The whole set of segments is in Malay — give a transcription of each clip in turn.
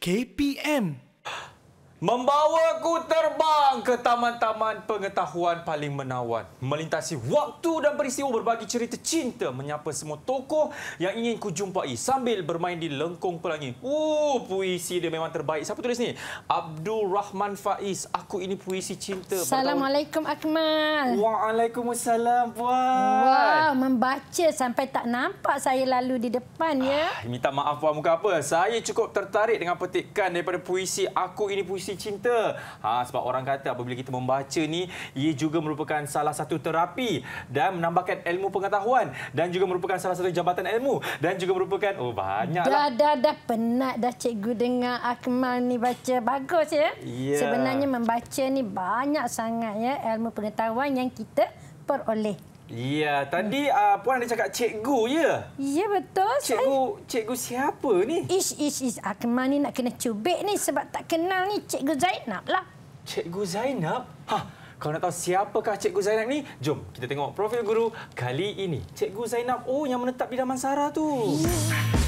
KPM membawaku terbang ke taman-taman pengetahuan paling menawan. Melintasi waktu dan peristiwa berbagi cerita cinta menyapa semua tokoh yang ingin ku jumpai sambil bermain di lengkung pelangi. Uh, puisi dia memang terbaik. Siapa tulis ni? Abdul Rahman Faiz. Aku ini puisi cinta. Assalamualaikum Akmal. Waalaikumsalam Puan. Wah, membaca sampai tak nampak saya lalu di depan ya. Ah, minta maaf Puan muka apa. Saya cukup tertarik dengan petikan daripada puisi Aku ini puisi kasih cinta. Ha, sebab orang kata apabila kita membaca ni, ia juga merupakan salah satu terapi dan menambahkan ilmu pengetahuan dan juga merupakan salah satu jabatan ilmu dan juga merupakan oh banyaklah. Dah dah dah penat dah cikgu dengar Akmal ni baca bagus ya. Yeah. Sebenarnya membaca ni banyak sangat ya ilmu pengetahuan yang kita peroleh. Ya, tadi uh, puan ada cakap cikgu ya. Ya betul. Cikgu, saya... cikgu siapa ni? Ish ish ish, Akmal ah, ni nak kena cubit ni sebab tak kenal ni cikgu Zainab lah. Cikgu Zainab? Hah, kalau nak tahu siapakah cikgu Zainab ni? Jom kita tengok profil guru kali ini. Cikgu Zainab oh yang menetap di Damansara tu. Ya.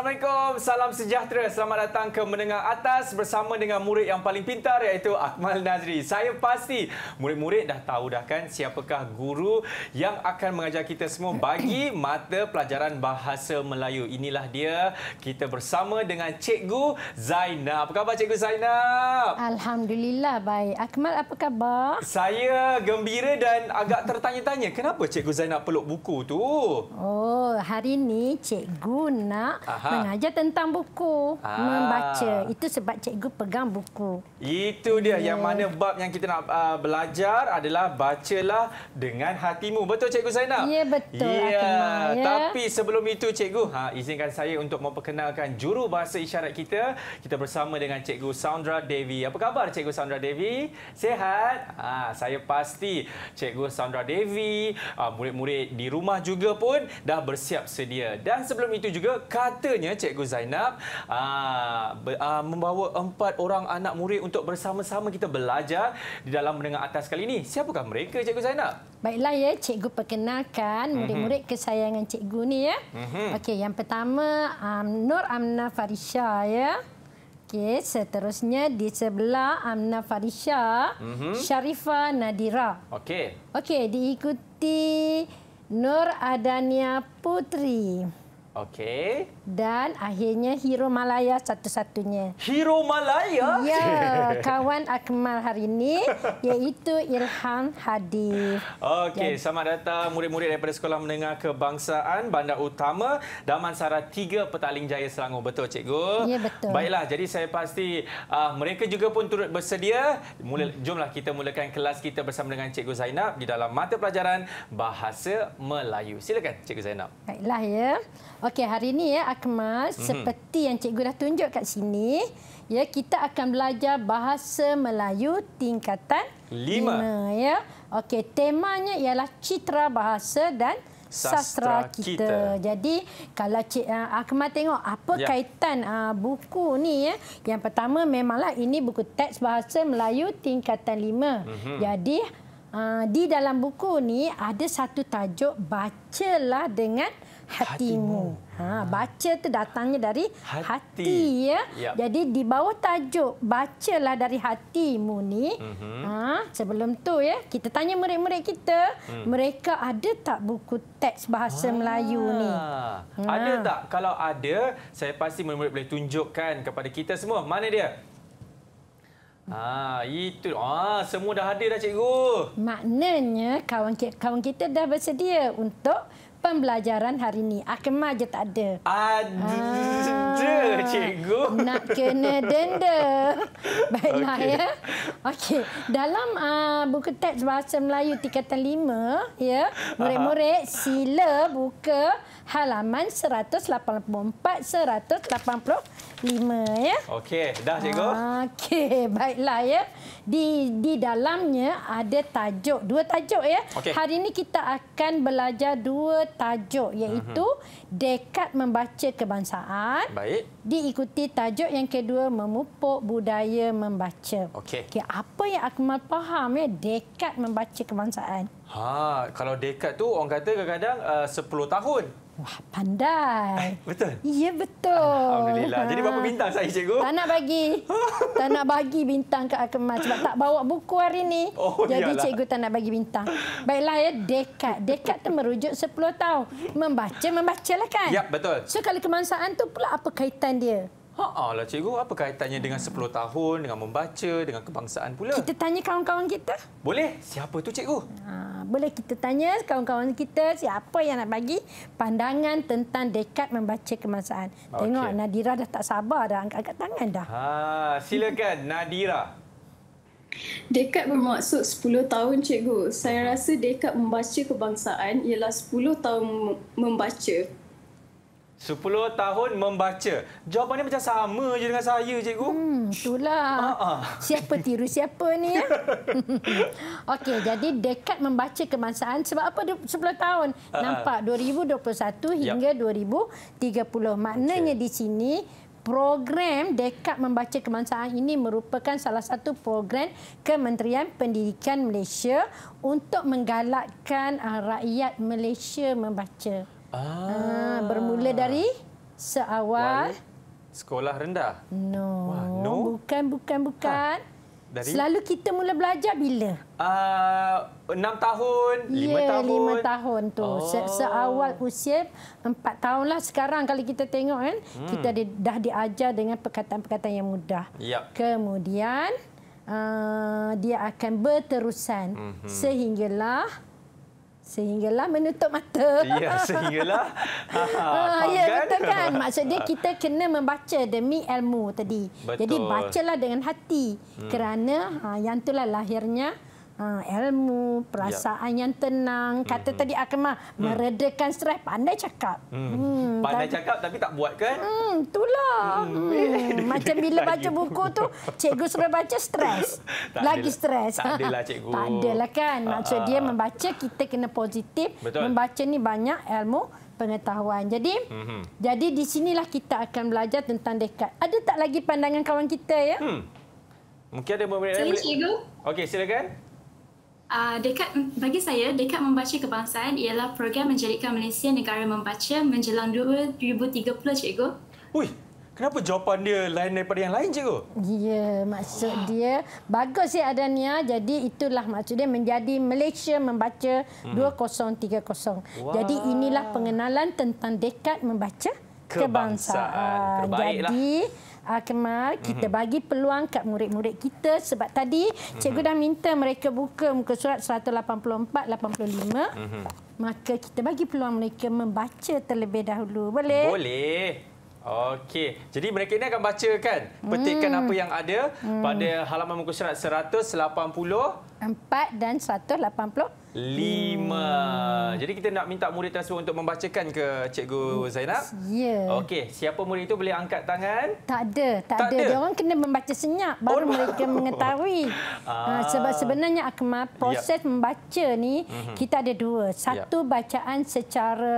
Assalamualaikum, salam sejahtera. Selamat datang ke Menengah Atas bersama dengan murid yang paling pintar iaitu Akmal Nazri. Saya pasti murid-murid dah tahu dah kan siapakah guru yang akan mengajar kita semua bagi mata pelajaran Bahasa Melayu. Inilah dia, kita bersama dengan Cikgu Zainab. Apa khabar Cikgu Zainab? Alhamdulillah baik. Akmal, apa khabar? Saya gembira dan agak tertanya-tanya kenapa Cikgu Zainab peluk buku tu? Oh, hari ini Cikgu nak mengajar ah. tentang buku, Aa. Ah. membaca. Itu sebab cikgu pegang buku. Itu dia yeah. yang mana bab yang kita nak uh, belajar adalah bacalah dengan hatimu. Betul cikgu Zainab? Ya yeah, betul. Yeah. Akhima, yeah. Tapi sebelum itu cikgu, ha, izinkan saya untuk memperkenalkan juru bahasa isyarat kita. Kita bersama dengan cikgu Sandra Devi. Apa khabar cikgu Sandra Devi? Sehat? Ha, saya pasti cikgu Sandra Devi, murid-murid di rumah juga pun dah bersiap sedia. Dan sebelum itu juga kata Rupanya Cikgu Zainab aa, ah, ah, membawa empat orang anak murid untuk bersama-sama kita belajar di dalam menengah atas kali ini. Siapakah mereka Cikgu Zainab? Baiklah ya, Cikgu perkenalkan mhm. murid-murid kesayangan Cikgu ni ya. Mhm. Okey, yang pertama um, Nur Amna Farisha ya. Okey, seterusnya di sebelah Amna Farisha, mhm. Sharifa Nadira. Okey. Okey, diikuti Nur Adania Putri. Okey. Dan akhirnya hero Malaya satu-satunya. Hero Malaya? Ya, kawan Akmal hari ini iaitu Irham Hadi. Okey, selamat datang murid-murid daripada Sekolah Menengah Kebangsaan Bandar Utama Damansara 3 Petaling Jaya Selangor. Betul, cikgu? Ya, betul. Baiklah, jadi saya pasti uh, mereka juga pun turut bersedia. Mula, jomlah kita mulakan kelas kita bersama dengan Cikgu Zainab di dalam mata pelajaran Bahasa Melayu. Silakan, Cikgu Zainab. Baiklah, ya. Okey, hari ini ya Akmal, hmm. seperti yang cikgu dah tunjuk kat sini, ya kita akan belajar bahasa Melayu tingkatan 5 ya. Okey, temanya ialah citra bahasa dan sastra, sastra kita. kita. Jadi, kalau cik uh, Akmal tengok apa ya. kaitan uh, buku ni ya. Yang pertama memanglah ini buku teks bahasa Melayu tingkatan 5. Hmm. Jadi, uh, di dalam buku ni ada satu tajuk bacalah dengan hatimu. Ha, baca itu datangnya dari hati. hati ya. Yep. Jadi di bawah tajuk bacalah dari hatimu ni. Mm -hmm. ha, sebelum tu ya, kita tanya murid-murid kita, mm. mereka ada tak buku teks bahasa ah. Melayu ni? Ha. Ada tak? Kalau ada, saya pasti murid-murid boleh tunjukkan kepada kita semua. Mana dia? Ah itu ah semua dah ada dah cikgu. Maknanya kawan kawan kita dah bersedia untuk pembelajaran hari ini. Akmal je tak ada. Ada ha. cikgu. Nak kena denda. Baiklah okay. ya. Okey. Dalam uh, buku teks Bahasa Melayu Tingkatan 5, ya, murid-murid sila buka halaman 184 185 ya. Okey, dah cikgu. Okey, baiklah ya. Di di dalamnya ada tajuk, dua tajuk ya. Okay. Hari ini kita akan belajar dua tajuk iaitu uh mhm. -huh dekat membaca kebangsaan. Baik. Diikuti tajuk yang kedua memupuk budaya membaca. Okey. Okay, apa yang Akmal faham ya dekat membaca kebangsaan? Ha, kalau dekat tu orang kata kadang-kadang uh, 10 tahun. Wah, pandai. Eh, betul? Ya, betul. Alhamdulillah. Jadi berapa ha. bintang saya, cikgu? Tak nak bagi. tak nak bagi bintang ke Akmal sebab tak bawa buku hari ni. Oh, Jadi iyalah. cikgu tak nak bagi bintang. Baiklah, ya, dekat. Dekat itu merujuk 10 tahun. Membaca, membaca lah kan? Ya, betul. So, kalau kemansaan tu pula apa kaitan dia? Haa ha, lah cikgu, apa kaitannya dengan 10 tahun, dengan membaca, dengan kebangsaan pula? Kita tanya kawan-kawan kita. Boleh. Siapa tu cikgu? Ha, boleh kita tanya kawan-kawan kita siapa yang nak bagi pandangan tentang dekat membaca kemangsaan. Tengok Nadira dah tak sabar dah, angkat-angkat tangan dah. Ha, silakan Nadira. Dekat bermaksud 10 tahun cikgu. Saya rasa dekat membaca kebangsaan ialah 10 tahun membaca. Sepuluh tahun membaca. Jawapannya macam sama je dengan saya, cikgu. Hmm, itulah. Ha-ha. Siapa tiru siapa ni? Ya? Okey, jadi dekat membaca kemasaan sebab apa Sepuluh tahun? Ha-ha. Nampak 2021 ya. hingga 2030. Maknanya okay. di sini program dekat membaca kemasaan ini merupakan salah satu program Kementerian Pendidikan Malaysia untuk menggalakkan uh, rakyat Malaysia membaca. Ah. Ah, bermula dari seawal. Wali sekolah rendah? No. Wah, no. Bukan, bukan, bukan. Ha. Dari? Selalu kita mula belajar bila? Ah, enam uh, tahun, lima yeah, tahun. Ya, tahun tu. Oh. Seawal usia empat lah Sekarang kalau kita tengok kan, hmm. kita dah diajar dengan perkataan-perkataan yang mudah. Yep. Kemudian, uh, dia akan berterusan -hmm. sehinggalah Sehinggalah menutup mata. Ya, sehinggalah. Ha, ya, kan? betul kan? Maksudnya ah. kita kena membaca demi ilmu tadi. Betul. Jadi, bacalah dengan hati. Hmm. Kerana ha, yang itulah lahirnya uh, ilmu, perasaan yeah. yang tenang. Kata hmm tadi Akmal, hmm. meredakan stres. Pandai cakap. Mm. Mm. Pandai tapi, cakap tapi tak buat kan? Mm, itulah. Mm. Macam bila baca buku tu, cikgu sudah baca stres. Lagi lah. stres. Tak adalah cikgu. tak adalah kan. Ah, Maksud ah. dia membaca, kita kena positif. Betul. Membaca ni banyak ilmu pengetahuan. Jadi mm-hmm. jadi di sinilah kita akan belajar tentang dekat. Ada tak lagi pandangan kawan kita ya? Hmm. Mungkin ada beberapa minit. Sini cikgu. Okey, silakan. Uh, dekat bagi saya dekat membaca kebangsaan ialah program menjadikan Malaysia negara membaca menjelang 2030 cikgu. Ui, kenapa jawapan dia lain daripada yang lain cikgu? Ya, yeah, maksud dia bagus sih adanya jadi itulah maksud dia menjadi Malaysia membaca hmm. 2030. Wow. Jadi inilah pengenalan tentang dekat membaca kebangsaan. kebangsaan. Jadi lah uh, Kemal, kita mm -hmm. bagi peluang kat murid-murid kita sebab tadi mm -hmm. cikgu dah minta mereka buka muka surat 184-85. Mhm. Maka kita bagi peluang mereka membaca terlebih dahulu. Boleh? Boleh. Okey. Jadi mereka ini akan baca kan? Petikan hmm. apa yang ada hmm. pada halaman muka surat 180. 4 dan 185. Hmm. Jadi kita nak minta murid tersebut untuk membacakan ke Cikgu Zainab? Ya. Yeah. Okey, siapa murid itu boleh angkat tangan? Tak ada, tak, tak ada. ada. Diorang kena membaca senyap baru oh. mereka mengetahui. Ah. ah. Sebab sebenarnya Akmal, ya. proses yep. membaca ni mm -hmm. kita ada dua. Satu yep. Ya. bacaan secara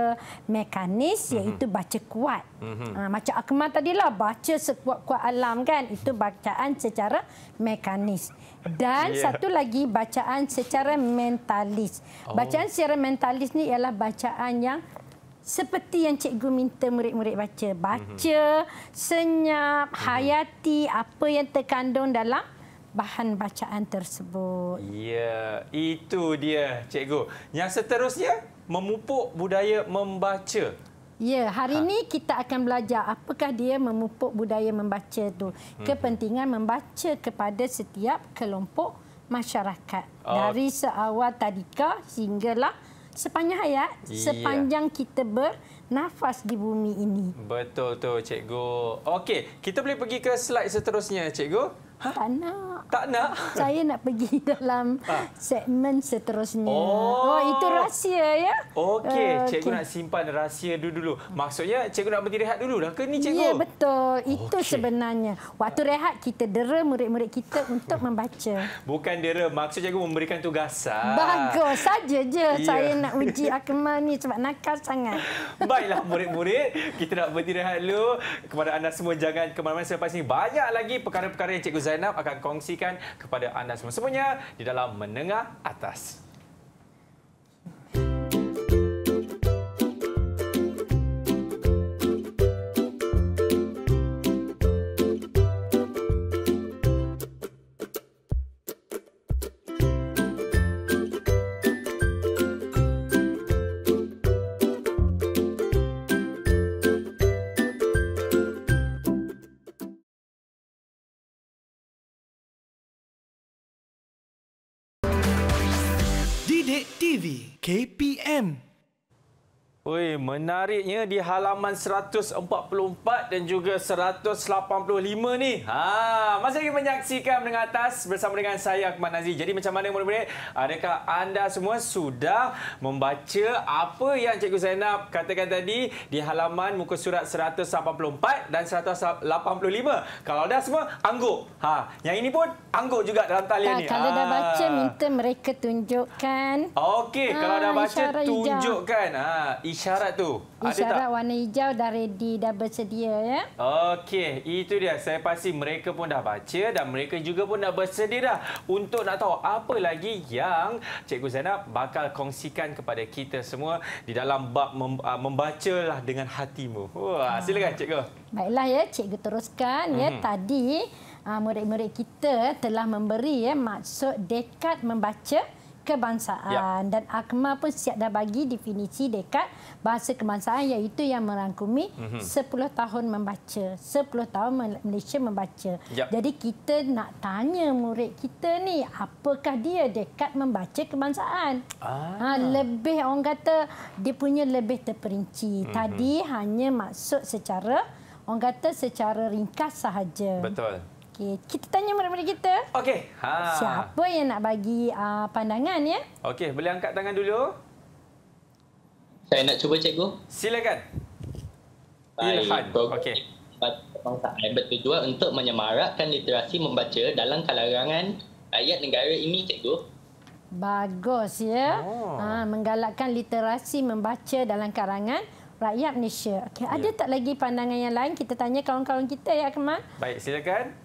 mekanis mhm. iaitu mm -hmm. baca kuat. Mm -hmm. Macam Akmal tadilah, baca sekuat-kuat alam kan. Itu bacaan secara mekanis. Dan yeah. satu lagi bacaan secara mentalis. Oh. Bacaan oh. secara mentalis ni ialah bacaan yang seperti yang cikgu minta murid-murid baca. Baca, mhm. senyap, mhm. hayati apa yang terkandung dalam bahan bacaan tersebut. Ya, itu dia cikgu. Yang seterusnya, memupuk budaya membaca. Ya, hari ha. ini kita akan belajar apakah dia memupuk budaya membaca itu. Hmm. Kepentingan membaca kepada setiap kelompok masyarakat. Oh. Dari seawal tadika sehinggalah sepanjang hayat, yeah. sepanjang kita bernafas di bumi ini. Betul tu, Cikgu. Okey, kita boleh pergi ke slide seterusnya, Cikgu. Ha? Tak nak. Tak nak? Saya nak pergi dalam ha. segmen seterusnya. Oh. oh, itu rahsia ya. Okey, uh, cikgu okay. nak simpan rahsia dulu-dulu. Maksudnya cikgu nak berhenti rehat dulu dah ke ni cikgu? Ya, betul. Itu okay. sebenarnya. Waktu rehat kita dera murid-murid kita untuk membaca. Bukan dera, maksud cikgu memberikan tugasan. Bagus saja je yeah. saya nak uji akmal ni sebab nakal sangat. Baiklah murid-murid, kita nak berhenti rehat dulu. Kepada anda semua jangan ke mana-mana selepas ini. Banyak lagi perkara-perkara yang cikgu Zain Zainab akan kongsikan kepada anda semua semuanya di dalam menengah atas. KPM。Oi, menariknya di halaman 144 dan juga 185 ni. Ha, masih lagi menyaksikan mendengar atas bersama dengan saya Ahmad Nazri. Jadi macam mana murid-murid? Adakah anda semua sudah membaca apa yang Cikgu Zainab katakan tadi di halaman muka surat 184 dan 185? Kalau dah semua angguk. Ha, yang ini pun angguk juga dalam talian ni. Kalau ha. dah baca minta mereka tunjukkan. Okey, ha, kalau ah, dah baca tunjukkan. Ha, isyarat tu. Isyarat ada tak? warna hijau dah ready, dah bersedia ya. Okey, itu dia. Saya pasti mereka pun dah baca dan mereka juga pun dah bersedia dah untuk nak tahu apa lagi yang Cikgu Zainab bakal kongsikan kepada kita semua di dalam bab ah, membacalah dengan hatimu. Wah, ah. silakan Cikgu. Baiklah ya, Cikgu teruskan ya mhm. tadi ah, murid-murid kita telah memberi ya maksud dekat membaca kebangsaan ya. dan akma pun siap dah bagi definisi dekat bahasa kebangsaan iaitu yang merangkumi mm -hmm. 10 tahun membaca 10 tahun Malaysia membaca ya. jadi kita nak tanya murid kita ni apakah dia dekat membaca kebangsaan ah. ha, lebih orang kata dia punya lebih terperinci mm -hmm. tadi hanya maksud secara orang kata secara ringkas sahaja betul Okey, kita tanya mereka kita. Okey. Ha. Siapa yang nak bagi uh, pandangan ya? Okey, boleh angkat tangan dulu. Saya nak cuba cikgu. Silakan. Ilhan. Okey. Bangsa Arab bertujuan untuk menyemarakkan literasi membaca dalam kalangan rakyat negara ini, cikgu. Bagus ya. Oh. Ha, menggalakkan literasi membaca dalam kalangan rakyat Malaysia. Okey, ada ya. tak lagi pandangan yang lain? Kita tanya kawan-kawan kita ya, Kemal. Baik, silakan.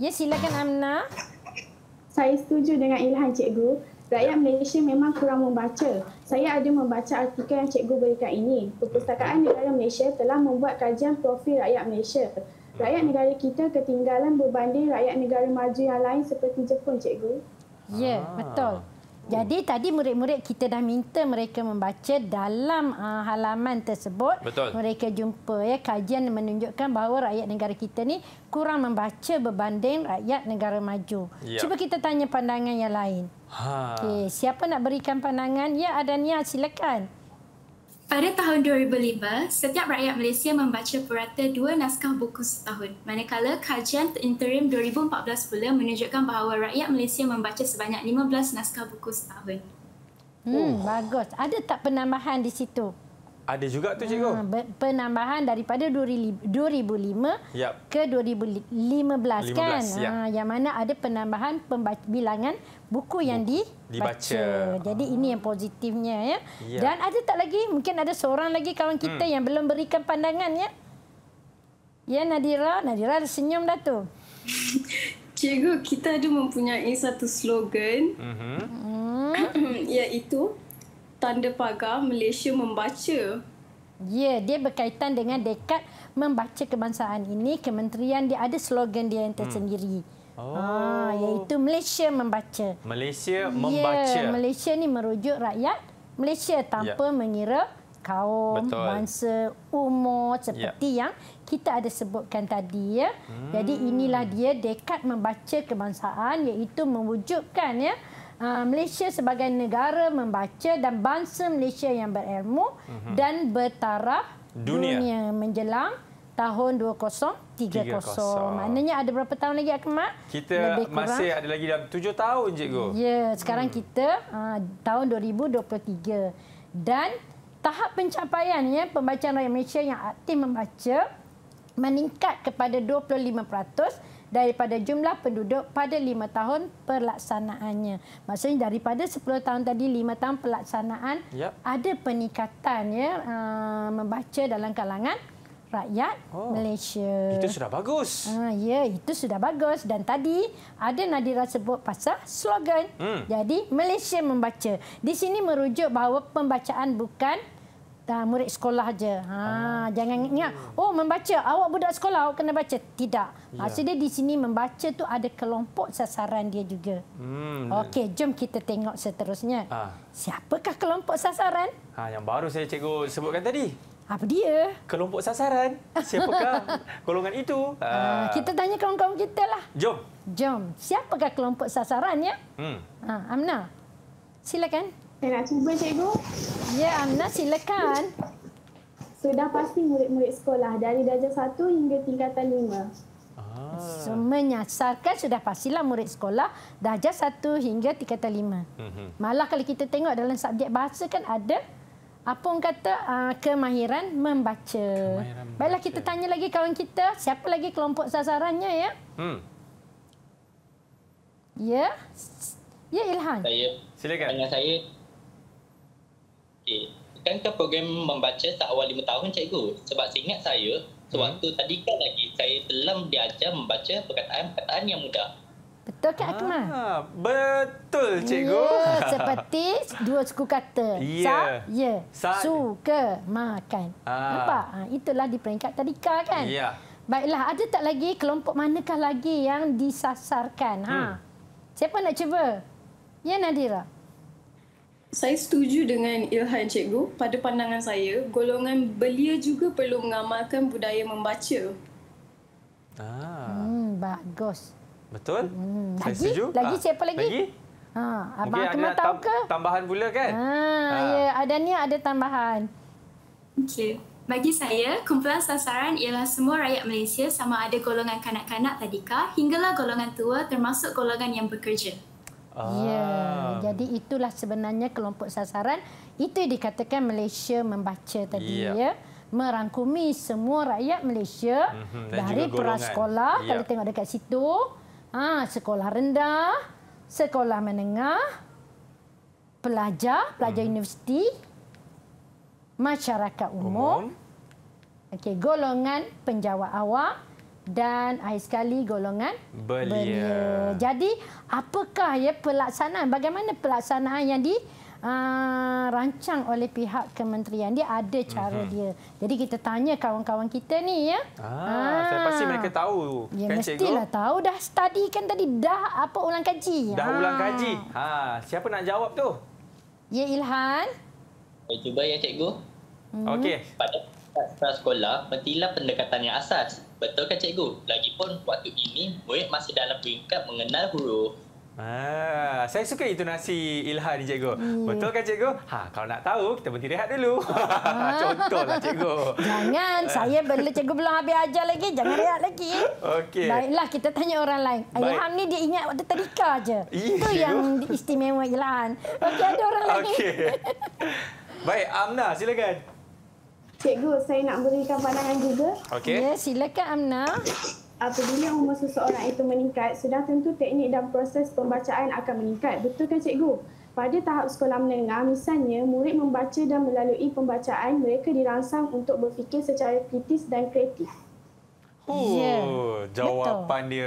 Ya, silakan Amna. Saya setuju dengan Ilhan Cikgu. Rakyat Malaysia memang kurang membaca. Saya ada membaca artikel yang Cikgu berikan ini. Perpustakaan Negara Malaysia telah membuat kajian profil rakyat Malaysia. Rakyat negara kita ketinggalan berbanding rakyat negara maju yang lain seperti Jepun, Cikgu. Ya, yeah, betul. Jadi tadi murid-murid kita dah minta mereka membaca dalam uh, halaman tersebut. Betul. Mereka jumpa ya kajian menunjukkan bahawa rakyat negara kita ni kurang membaca berbanding rakyat negara maju. Ya. Cuba kita tanya pandangan yang lain. Ha. Okay, siapa nak berikan pandangan? Ya, Adania silakan. Pada tahun 2005, setiap rakyat Malaysia membaca purata dua naskah buku setahun. Manakala kajian interim 2014 pula menunjukkan bahawa rakyat Malaysia membaca sebanyak 15 naskah buku setahun. Hmm, oh. bagus. Ada tak penambahan di situ? Ada juga tu cikgu. Ha, penambahan daripada 2005 yep. ke 2015 15, kan. Yep. Ha, ya. ah, yang mana ada penambahan bilangan buku yang buku. dibaca. Baca. Jadi ha. ini yang positifnya. ya. Yep. Ya. Dan ada tak lagi? Mungkin ada seorang lagi kawan kita hmm. yang belum berikan pandangan. Ya, ya Nadira. Nadira ada senyum dah tu. Cikgu, kita ada mempunyai satu slogan. Uh mhm. -huh. iaitu tanda pagar Malaysia membaca. Ya, dia berkaitan dengan dekat membaca kebangsaan ini. Kementerian dia ada slogan dia yang hmm. tersendiri. Hmm. Oh. Ha, iaitu Malaysia membaca. Malaysia ya, membaca. Ya, Malaysia ni merujuk rakyat Malaysia tanpa ya. mengira kaum, Betul. bangsa, umur seperti ya. yang kita ada sebutkan tadi. ya. Hmm. Jadi inilah dia dekat membaca kebangsaan iaitu mewujudkan ya, Ah, Malaysia sebagai negara membaca dan bangsa Malaysia yang berilmu uh-huh. dan bertaraf dunia. dunia menjelang tahun 2030. 30. Maknanya ada berapa tahun lagi Akmal? Kita masih ada lagi dalam tujuh tahun cikgu. Ya, sekarang hmm. kita uh, tahun 2023. Dan tahap pencapaian ya, pembacaan rakyat Malaysia yang aktif membaca meningkat kepada 25% daripada jumlah penduduk pada 5 tahun pelaksanaannya. Maksudnya daripada 10 tahun tadi 5 tahun pelaksanaan ya. ada peningkatan ya uh, membaca dalam kalangan rakyat oh, Malaysia. Itu sudah bagus. Ah uh, ya, itu sudah bagus dan tadi ada Nadira sebut pasal slogan. Hmm. Jadi Malaysia membaca. Di sini merujuk bahawa pembacaan bukan Ah, murid sekolah aja. Ha, ah. jangan ingat oh membaca awak budak sekolah awak kena baca. Tidak. Ha, ya. Ha, dia di sini membaca tu ada kelompok sasaran dia juga. Hmm. Okey, jom kita tengok seterusnya. Ah. Siapakah kelompok sasaran? Ha, yang baru saya cikgu sebutkan tadi. Apa dia? Kelompok sasaran. Siapakah golongan itu? Ha. Ah, kita tanya kawan-kawan kita lah. Jom. Jom. Siapakah kelompok sasarannya? Hmm. Ha, Amna. Silakan. Saya nak cuba cikgu. Ya, yeah, Amna silakan. Sudah pasti murid-murid sekolah dari darjah 1 hingga tingkatan 5. Ah. So, menyasarkan sudah pastilah murid sekolah darjah satu hingga tingkatan lima. Mhm. Malah kalau kita tengok dalam subjek bahasa kan ada apa orang kata ah, kemahiran membaca. Kemahiran Baiklah kita tanya lagi kawan kita, siapa lagi kelompok sasarannya ya? Hmm. Ya. Ya Ilhan. Saya. Silakan. Tanya saya kan ke program membaca tak awal 5 tahun cikgu sebab ingat saya sewaktu hmm. tadi kan lagi saya belum diajar membaca perkataan-perkataan yang mudah Betul ke Akmal? Ah, betul ya, cikgu. Ya, seperti dua suku kata. Ya. ya. su, ke, makan. Aa. Ah. Nampak? Ha, itulah di peringkat tadika kan? Ya. Baiklah, ada tak lagi kelompok manakah lagi yang disasarkan? Ha. Hmm. Siapa nak cuba? Ya Nadira saya setuju dengan Ilhan Cikgu. Pada pandangan saya, golongan belia juga perlu mengamalkan budaya membaca. Ah. Hmm, bagus. Betul? Hmm. Lagi? Setuju? Lagi ah. siapa lagi? lagi? Ha, Abang kena tahu ke? Tambahan pula kan? Ha, ah. Ya, ada ni ada tambahan. Okey. Bagi saya, kumpulan sasaran ialah semua rakyat Malaysia sama ada golongan kanak-kanak tadika hinggalah golongan tua termasuk golongan yang bekerja. Ah. Ya, jadi itulah sebenarnya kelompok sasaran. Itu dikatakan Malaysia membaca tadi. Ya. ya merangkumi semua rakyat Malaysia hmm dari prasekolah ya. kalau tengok dekat situ ha sekolah rendah sekolah menengah pelajar pelajar mm. universiti masyarakat umum, umum. okey golongan penjawat awam dan akhir sekali golongan belia. belia. Jadi apakah ya pelaksanaan bagaimana pelaksanaan yang di Uh, rancang oleh pihak kementerian dia ada cara mm -hmm. dia. Jadi kita tanya kawan-kawan kita ni ya. Ah, ah. saya pasti mereka tahu. Ya, kan mestilah cikgu? tahu dah study kan tadi dah apa ulang kaji. Dah ha. ulang kaji. Ha, siapa nak jawab tu? Ya Ilhan. Saya cuba ya cikgu. Mm -hmm. Okey. Pada sekolah, pentinglah pendekatan yang asas. Betul kan cikgu? Lagipun waktu ini murid masih dalam peringkat mengenal huruf. Ah, saya suka intonasi Ilha ni cikgu. Hmm. Betul kan cikgu? Ha, kalau nak tahu kita berhenti rehat dulu. Ah. Contohlah cikgu. Jangan, ah. saya belum cikgu belum habis ajar lagi, jangan rehat lagi. Okey. Baiklah kita tanya orang lain. Ilham ni dia ingat waktu tadika aje. Itu yang istimewa Ilham. Okey ada orang lain. Okey. Baik, Amna silakan. Cikgu, saya nak berikan pandangan juga. Okey. Ya, silakan Amna. Apabila umur seseorang itu meningkat, sudah tentu teknik dan proses pembacaan akan meningkat. Betul kan cikgu? Pada tahap sekolah menengah, misalnya murid membaca dan melalui pembacaan, mereka dirangsang untuk berfikir secara kritis dan kreatif. Oh, yeah. jawapan Betul. dia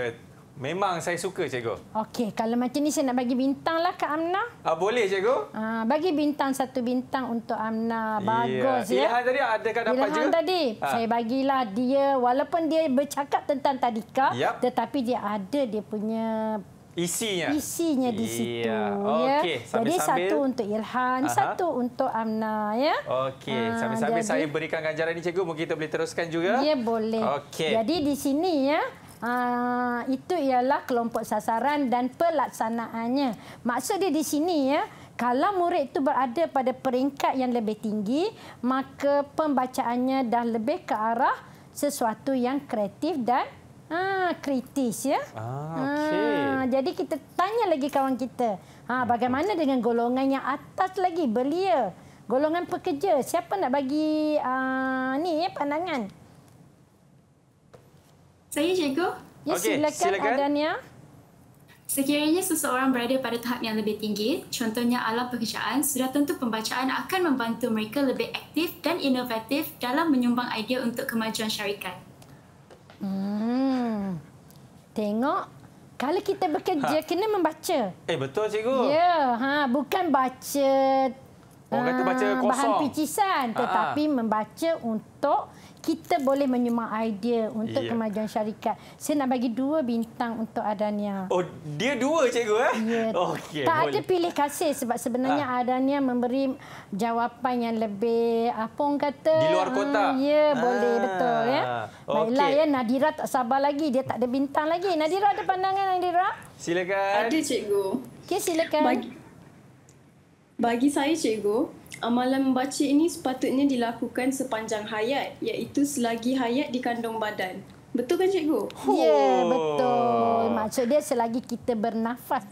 Memang saya suka, cikgu. Okey, kalau macam ni saya nak bagi bintang lah ke Amna. Ah, boleh, cikgu. Ah, bagi bintang satu bintang untuk Amna. Bagus yeah. ya. Ilham ya. ah, tadi ada kat dapat Ilham tadi. Ha. Saya bagilah dia walaupun dia bercakap tentang tadika yep. tetapi dia ada dia punya isinya. Isinya di yeah. situ. Okay. Ya. Okey, Jadi satu untuk Ilham, Aha. satu untuk Amna ya. Okey, ah, sambil-sambil saya berikan ganjaran ni cikgu, mungkin kita boleh teruskan juga. Ya, boleh. Okay. Jadi di sini ya. Uh, itu ialah kelompok sasaran dan pelaksanaannya. Maksud dia di sini ya, kalau murid itu berada pada peringkat yang lebih tinggi, maka pembacaannya dah lebih ke arah sesuatu yang kreatif dan ha, kritis ya. Ah, ah okay. ha, jadi kita tanya lagi kawan kita. Ha, bagaimana dengan golongan yang atas lagi belia? Golongan pekerja, siapa nak bagi uh, ni pandangan? Saya cikgu. Ya, okay, silakan, silakan. Adania. Sekiranya seseorang berada pada tahap yang lebih tinggi, contohnya alam pekerjaan, sudah tentu pembacaan akan membantu mereka lebih aktif dan inovatif dalam menyumbang idea untuk kemajuan syarikat. Hmm. Tengok, kalau kita bekerja, ha. kena membaca. Eh, betul, cikgu. Ya, ha, bukan baca, Orang kata baca ah, kosong. bahan picisan, ha, ha. tetapi ha. membaca untuk kita boleh menyumbang idea untuk yeah. kemajuan syarikat. Saya nak bagi dua bintang untuk Adania. Oh, dia dua cikgu eh? Ya. Yeah. Okey. Tak boleh. ada pilih kasih sebab sebenarnya ha. Ah. Adania memberi jawapan yang lebih apa orang kata? Di luar kota. Hmm, ya, ha. boleh ah. betul ya. Baiklah okay. ya Nadira tak sabar lagi. Dia tak ada bintang lagi. Nadira ada pandangan Nadira? Silakan. Ada cikgu. Okey, silakan. Bagi, bagi saya cikgu, amalan membaca ini sepatutnya dilakukan sepanjang hayat iaitu selagi hayat di kandung badan. Betul kan cikgu? Ya, yeah, betul. Maksud dia selagi kita bernafas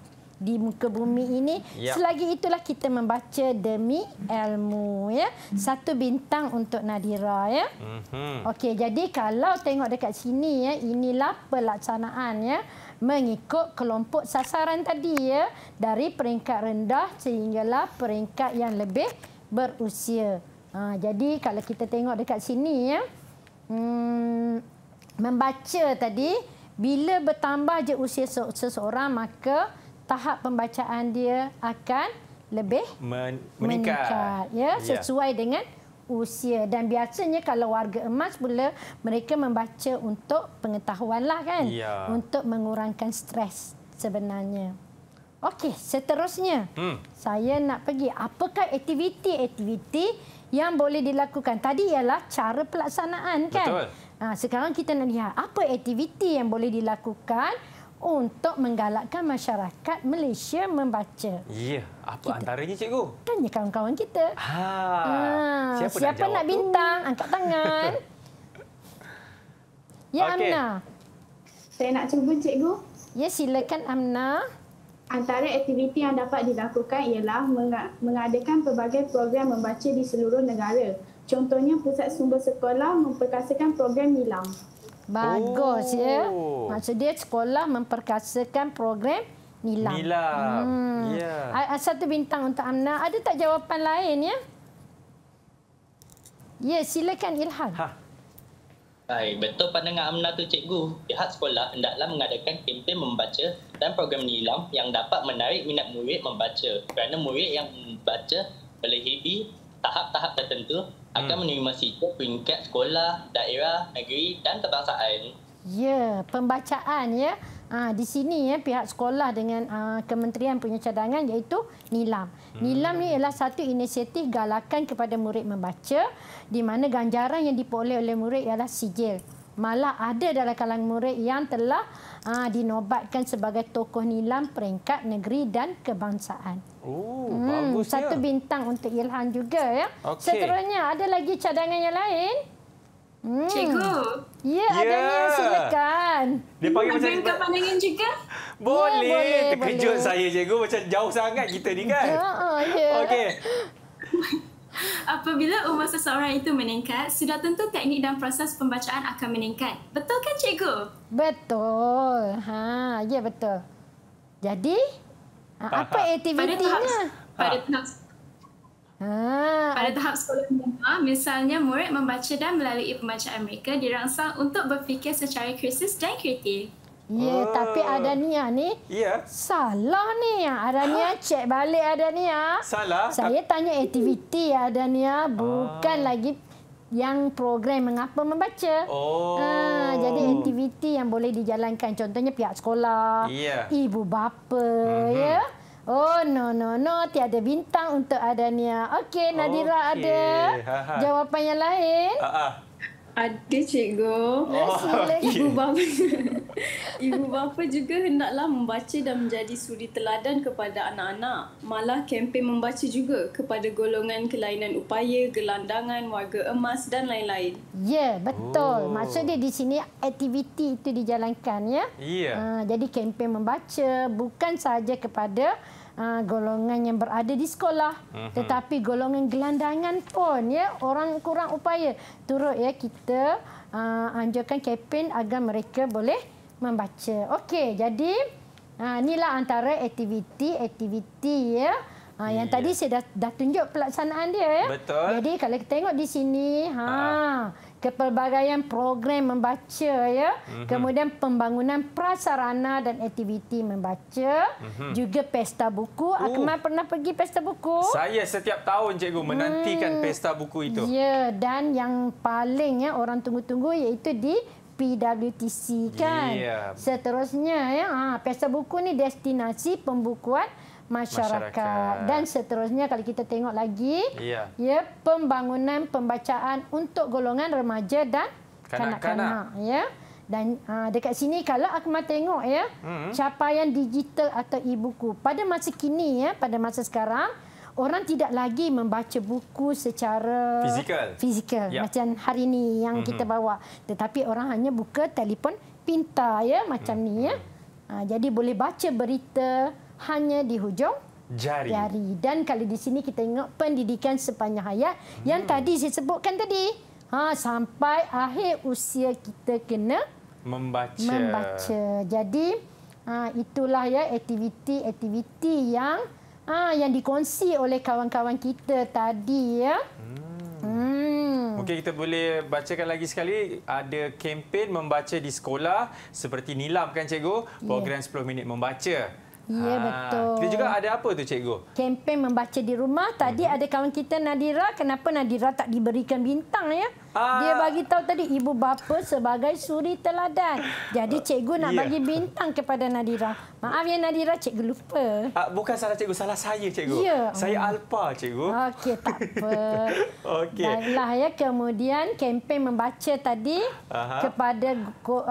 di muka bumi ini, yep. Ya. selagi itulah kita membaca demi ilmu ya. Satu bintang untuk Nadira ya. Mm -hmm. Okey, jadi kalau tengok dekat sini ya, inilah pelaksanaan ya mengikut kelompok sasaran tadi ya dari peringkat rendah sehinggalah peringkat yang lebih berusia. Ha, jadi kalau kita tengok dekat sini ya, hmm, membaca tadi bila bertambah je usia seseorang maka tahap pembacaan dia akan lebih Men meningkat. meningkat ya, ya sesuai dengan usia dan biasanya kalau warga emas pula mereka membaca untuk pengetahuanlah kan ya. untuk mengurangkan stres sebenarnya. Okey, seterusnya. Hmm. Saya nak pergi. Apakah aktiviti-aktiviti yang boleh dilakukan? Tadi ialah cara pelaksanaan kan? Ha, sekarang kita nak lihat apa aktiviti yang boleh dilakukan untuk menggalakkan masyarakat Malaysia membaca. Ya, apa kita. antaranya cikgu? Tanya kawan-kawan kita. Ha. Ha. Siapa, Siapa nak, nak bintang? Angkat tangan. ya, okay. Amna. Saya nak cuba cikgu. Ya, silakan Amna. Antara aktiviti yang dapat dilakukan ialah mengadakan pelbagai program membaca di seluruh negara. Contohnya pusat sumber sekolah memperkasakan program nilam. Bagus ya. oh. ya. Maksudnya sekolah memperkasakan program nilam. Milam. Hmm. Yeah. Satu bintang untuk Amna. Ada tak jawapan lain ya? Ya, silakan Ilham. Ha. Hai, betul pandangan Amna tu cikgu. Pihak sekolah hendaklah mengadakan kempen membaca dan program nilam yang dapat menarik minat murid membaca. Kerana murid yang membaca boleh hibi tahap-tahap tertentu hmm. akan menerima situ peringkat sekolah, daerah, negeri dan kebangsaan. Ya, pembacaan ya. Ah di sini ya pihak sekolah dengan uh, kementerian punya cadangan iaitu NILAM. Hmm. NILAM ni ialah satu inisiatif galakan kepada murid membaca di mana ganjaran yang diperoleh oleh murid ialah sijil. Malah ada dalam kalangan murid yang telah uh, dinobatkan sebagai tokoh NILAM peringkat negeri dan kebangsaan. Oh, hmm, bagus satu ya. bintang untuk Ilhan juga ya. Okay. Seterusnya ada lagi cadangan yang lain? Hmm. Cikgu. Ya, yeah, yeah. Adania ya. silakan. Dia panggil macam... Adania pandangan cikgu? Oh, boleh. boleh Terkejut boleh. saya cikgu. Macam jauh sangat kita ni kan? Ya, ya. Okey. Apabila umur seseorang itu meningkat, sudah tentu teknik dan proses pembacaan akan meningkat. Betul kan cikgu? Betul. Ha, ya betul. Jadi, ha, apa aktivitinya? Pada tahap, pada ha. tahap Ah, Pada tahap sekolah menengah, misalnya murid membaca dan melalui pembacaan mereka dirangsang untuk berfikir secara krisis dan kreatif. Ya, oh. tapi Adania ni ya. salah ni. Adania, ha? cek balik ada Adania. Salah. Saya A- tanya aktiviti Adania, bukan ah. lagi yang program mengapa membaca. Oh. Ah, jadi aktiviti yang boleh dijalankan contohnya pihak sekolah, ya. ibu bapa, mm-hmm. ya. Oh, no, no, no. Tiada bintang untuk Adania. Okey, Nadira okay. ada ha, ha. jawapan yang lain. Ha, ha. Ada, cikgu. Oh, okay. Ibu bapa. Ibu bapa juga hendaklah membaca dan menjadi suri teladan kepada anak-anak. Malah kempen membaca juga kepada golongan kelainan upaya, gelandangan, warga emas dan lain-lain. Ya, betul. Oh. Maksudnya di sini aktiviti itu dijalankan. ya. Yeah. Uh, jadi kempen membaca bukan sahaja kepada uh, golongan yang berada di sekolah uh mhm. -huh. tetapi golongan gelandangan pun ya orang kurang upaya turut ya kita uh, anjurkan kempen agar mereka boleh membaca okey jadi uh, inilah antara aktiviti-aktiviti ya Ha, yang iya. tadi saya dah, dah tunjuk pelaksanaan dia ya. Betul. Jadi kalau kita tengok di sini, ha, ha kepelbagaian program membaca ya mm -hmm. kemudian pembangunan prasarana dan aktiviti membaca mm -hmm. juga pesta buku oh. Akmal pernah pergi pesta buku Saya setiap tahun cikgu menantikan hmm. pesta buku itu Ya dan yang paling ya orang tunggu-tunggu iaitu di PWTC kan yeah. seterusnya ya ha, pesta buku ni destinasi pembukuan masyarakat. masyarakat. Dan seterusnya kalau kita tengok lagi, ya. ya pembangunan pembacaan untuk golongan remaja dan kanak-kanak, ya. Dan aa, ah, dekat sini kalau aku mah tengok ya, hmm. capaian digital atau e-buku pada masa kini ya, pada masa sekarang Orang tidak lagi membaca buku secara fizikal, fizikal ya. macam hari ini yang mm -hmm. kita hmm. bawa. Tetapi orang hanya buka telefon pintar ya macam mm -hmm. ni ya. Ha, jadi boleh baca berita, hanya di hujung jari. jari. Dan kalau di sini kita ingat pendidikan sepanjang hayat hmm. yang tadi saya sebutkan tadi. Ha, sampai akhir usia kita kena membaca. membaca. Jadi ha, itulah ya aktiviti-aktiviti yang ha, yang dikongsi oleh kawan-kawan kita tadi ya. Hmm. hmm. Mungkin kita boleh bacakan lagi sekali ada kempen membaca di sekolah seperti nilam kan cikgu program yeah. 10 minit membaca. Ya, ha. betul. Kita juga ada apa tu cikgu? Kempen membaca di rumah. Tadi -hmm. ada kawan kita Nadira. Kenapa Nadira tak diberikan bintang ya? Uh, dia ah. bagi tahu tadi ibu bapa sebagai suri teladan. Jadi ah, cikgu nak yeah. bagi bintang kepada Nadira. Maaf ya Nadira, cikgu lupa. Uh, bukan salah cikgu, salah saya cikgu. Yeah. Saya alpa cikgu. Okey, tak apa. Okey. Baiklah ya kemudian kempen membaca tadi uh kepada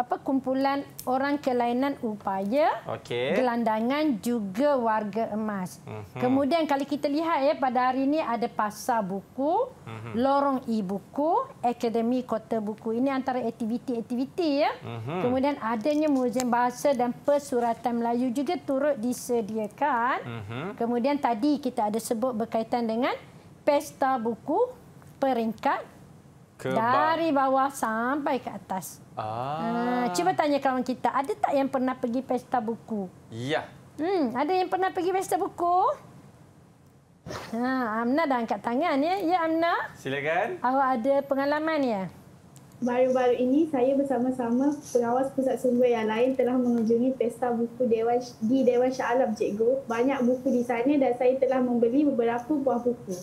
apa kumpulan orang kelainan upaya okay. gelandangan juga warga emas. Uh mhm. -huh. Kemudian kalau kita lihat ya pada hari ini ada pasar buku, uh mhm. -huh. lorong ibuku Akademi Kota Buku. Ini antara aktiviti-aktiviti ya. Uh mhm. -huh. Kemudian adanya muzium bahasa dan persuratan Melayu juga turut disediakan. Uh mhm. -huh. Kemudian tadi kita ada sebut berkaitan dengan pesta buku peringkat Kebab. dari bawah sampai ke atas. Ah. Ha, cuba tanya kawan kita, ada tak yang pernah pergi pesta buku? Ya. Hmm, ada yang pernah pergi pesta buku? Ha, Amna dah angkat tangan ya. Ya Amna. Silakan. Awak ada pengalaman ya? Baru-baru ini saya bersama-sama pengawas pusat sumber yang lain telah mengunjungi pesta buku Dewan di Dewan Syah Alam Cikgu. Banyak buku di sana dan saya telah membeli beberapa buah buku.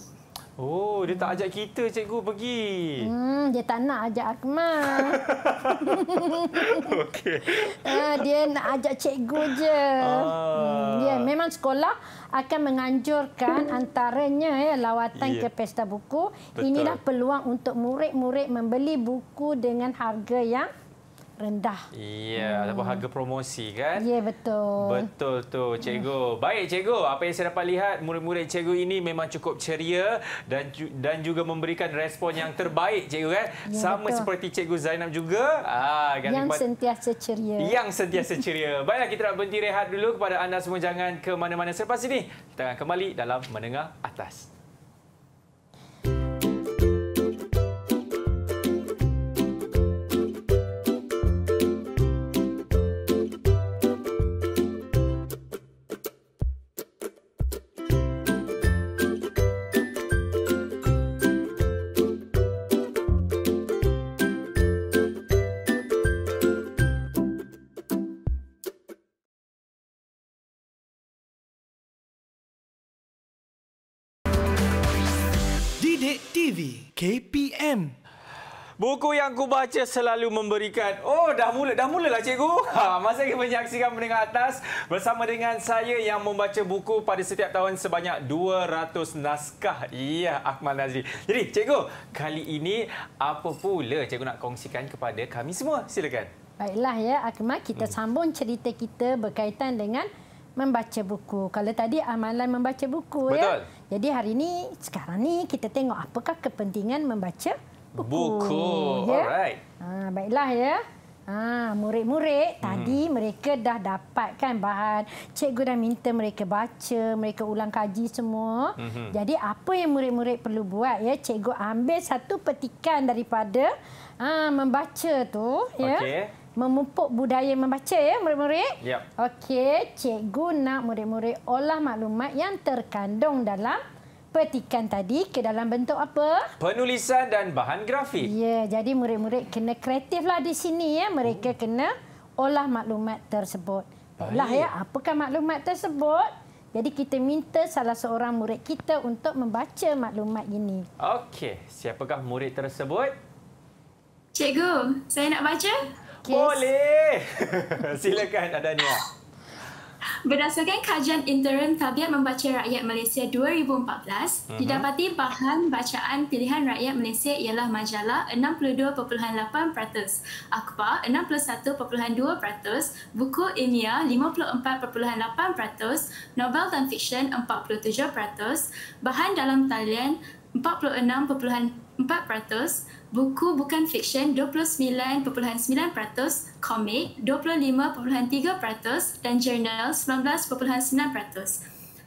Oh, dia tak ajak kita cikgu pergi. Hmm, dia tak nak ajak Akmal. Okey. Ah, dia nak ajak cikgu je. Ah. Ya, memang sekolah akan menganjurkan hmm. antaranya ya lawatan yeah. ke pesta buku. Betul. Inilah peluang untuk murid-murid membeli buku dengan harga yang rendah. Iya, hmm. ataupun harga promosi kan? Ya, betul. Betul tu, cikgu. Hmm. Baik, cikgu. Apa yang saya dapat lihat, murid-murid cikgu ini memang cukup ceria dan dan juga memberikan respon yang terbaik, cikgu kan? Ya, Sama betul. seperti cikgu Zainab juga. Ah, kan? Yang sentiasa ceria. Yang sentiasa ceria. Baiklah, kita nak berhenti rehat dulu kepada anda semua. Jangan ke mana-mana selepas ini. Kita akan kembali dalam Menengah Atas. KPM. Buku yang ku baca selalu memberikan. Oh, dah mula, dah lah cikgu. Ha, masa kita menyaksikan mendengar atas bersama dengan saya yang membaca buku pada setiap tahun sebanyak 200 naskah. Iya, Akmal Nazri. Jadi, cikgu, kali ini apa pula cikgu nak kongsikan kepada kami semua? Silakan. Baiklah ya, Akmal, kita hmm. sambung cerita kita berkaitan dengan membaca buku. Kalau tadi amalan membaca buku ya. Betul. ya. Jadi hari ini sekarang ni kita tengok apakah kepentingan membaca buku. Buku. Ya? Alright. Ha, baiklah ya. Ah, murid-murid hmm. tadi mereka dah dapatkan bahan. Cikgu dah minta mereka baca, mereka ulang kaji semua. Hmm. Jadi apa yang murid-murid perlu buat ya? Cikgu ambil satu petikan daripada ah membaca tu ya memupuk budaya membaca ya murid-murid. Ya. Okey, cikgu nak murid-murid olah maklumat yang terkandung dalam petikan tadi ke dalam bentuk apa? Penulisan dan bahan grafik. Ya, jadi murid-murid kena kreatiflah di sini ya. Mereka hmm. kena olah maklumat tersebut. Lah ya, apakah maklumat tersebut? Jadi kita minta salah seorang murid kita untuk membaca maklumat ini. Okey, siapakah murid tersebut? Cikgu, saya nak baca kes. Boleh. Silakan Adania. Berdasarkan kajian interim Tabiat Membaca Rakyat Malaysia 2014, uh-huh. Mhm. didapati bahan bacaan pilihan rakyat Malaysia ialah majalah 62.8%, akhbar 61.2%, buku ilmiah 54.8%, novel dan fiksyen 47%, bahan dalam talian 46.4%, buku bukan fiction 29.9%, komik 25.3% dan jurnal 19.9%.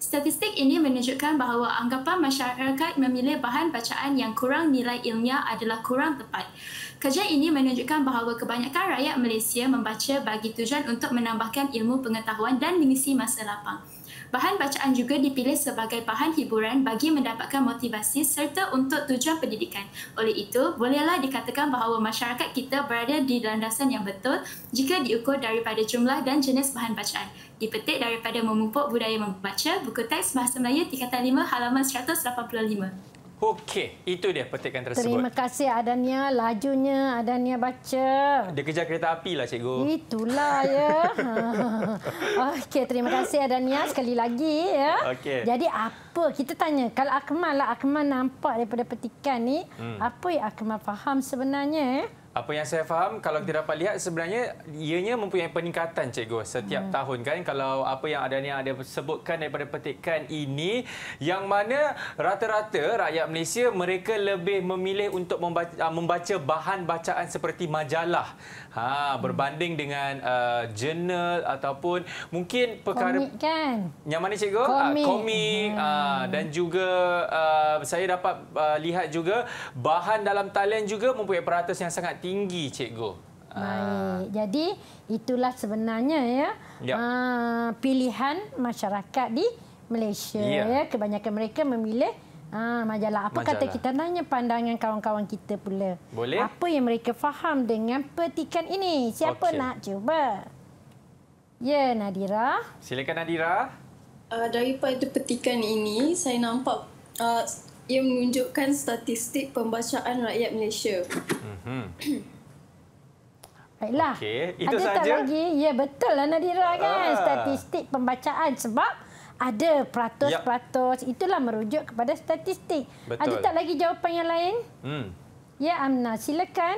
Statistik ini menunjukkan bahawa anggapan masyarakat memilih bahan bacaan yang kurang nilai ilmiah adalah kurang tepat. Kajian ini menunjukkan bahawa kebanyakan rakyat Malaysia membaca bagi tujuan untuk menambahkan ilmu pengetahuan dan mengisi masa lapang. Bahan bacaan juga dipilih sebagai bahan hiburan bagi mendapatkan motivasi serta untuk tujuan pendidikan. Oleh itu, bolehlah dikatakan bahawa masyarakat kita berada di landasan yang betul jika diukur daripada jumlah dan jenis bahan bacaan. Dipetik daripada memupuk budaya membaca buku teks Bahasa Melayu Tingkatan 5 halaman 185. Okey, itu dia petikan tersebut. Terima kasih Adania, lajunya Adania baca. Dia kejar kereta api lah cikgu. Itulah ya. Okey, terima kasih Adania sekali lagi ya. Okey. Jadi apa kita tanya kalau Akmal lah Akmal nampak daripada petikan ni, hmm. apa yang Akmal faham sebenarnya eh? apa yang saya faham kalau kita dapat lihat sebenarnya ianya mempunyai peningkatan cikgu setiap hmm. tahun kan kalau apa yang ada yang ada sebutkan daripada petikan ini yang mana rata-rata rakyat Malaysia mereka lebih memilih untuk membaca, ah, bahan bacaan seperti majalah ha berbanding dengan uh, jurnal ataupun mungkin perkara komik kan yang mana cikgu ah, komik, uh, komik hmm. uh, dan juga uh, saya dapat uh, lihat juga bahan dalam talian juga mempunyai peratus yang sangat tinggi cikgu. Baik. Ah. Jadi itulah sebenarnya ya yep. Ya. Ah, pilihan masyarakat di Malaysia yeah. ya kebanyakan mereka memilih ah, majalah. Apa majalah. kata kita tanya pandangan kawan-kawan kita pula. Boleh. Apa yang mereka faham dengan petikan ini? Siapa okay. nak cuba? Ya Nadira. Silakan Nadira. Uh, daripada petikan ini saya nampak uh, ia menunjukkan statistik pembacaan rakyat Malaysia. Mhm. Baiklah. Okay. Itu ada tak lagi? Ya, betul lah Nadira kan? Ah. Statistik pembacaan sebab ada peratus-peratus. Ya. Itulah merujuk kepada statistik. Betul. Ada tak lagi jawapan yang lain? Hmm. Ya, Amna. Silakan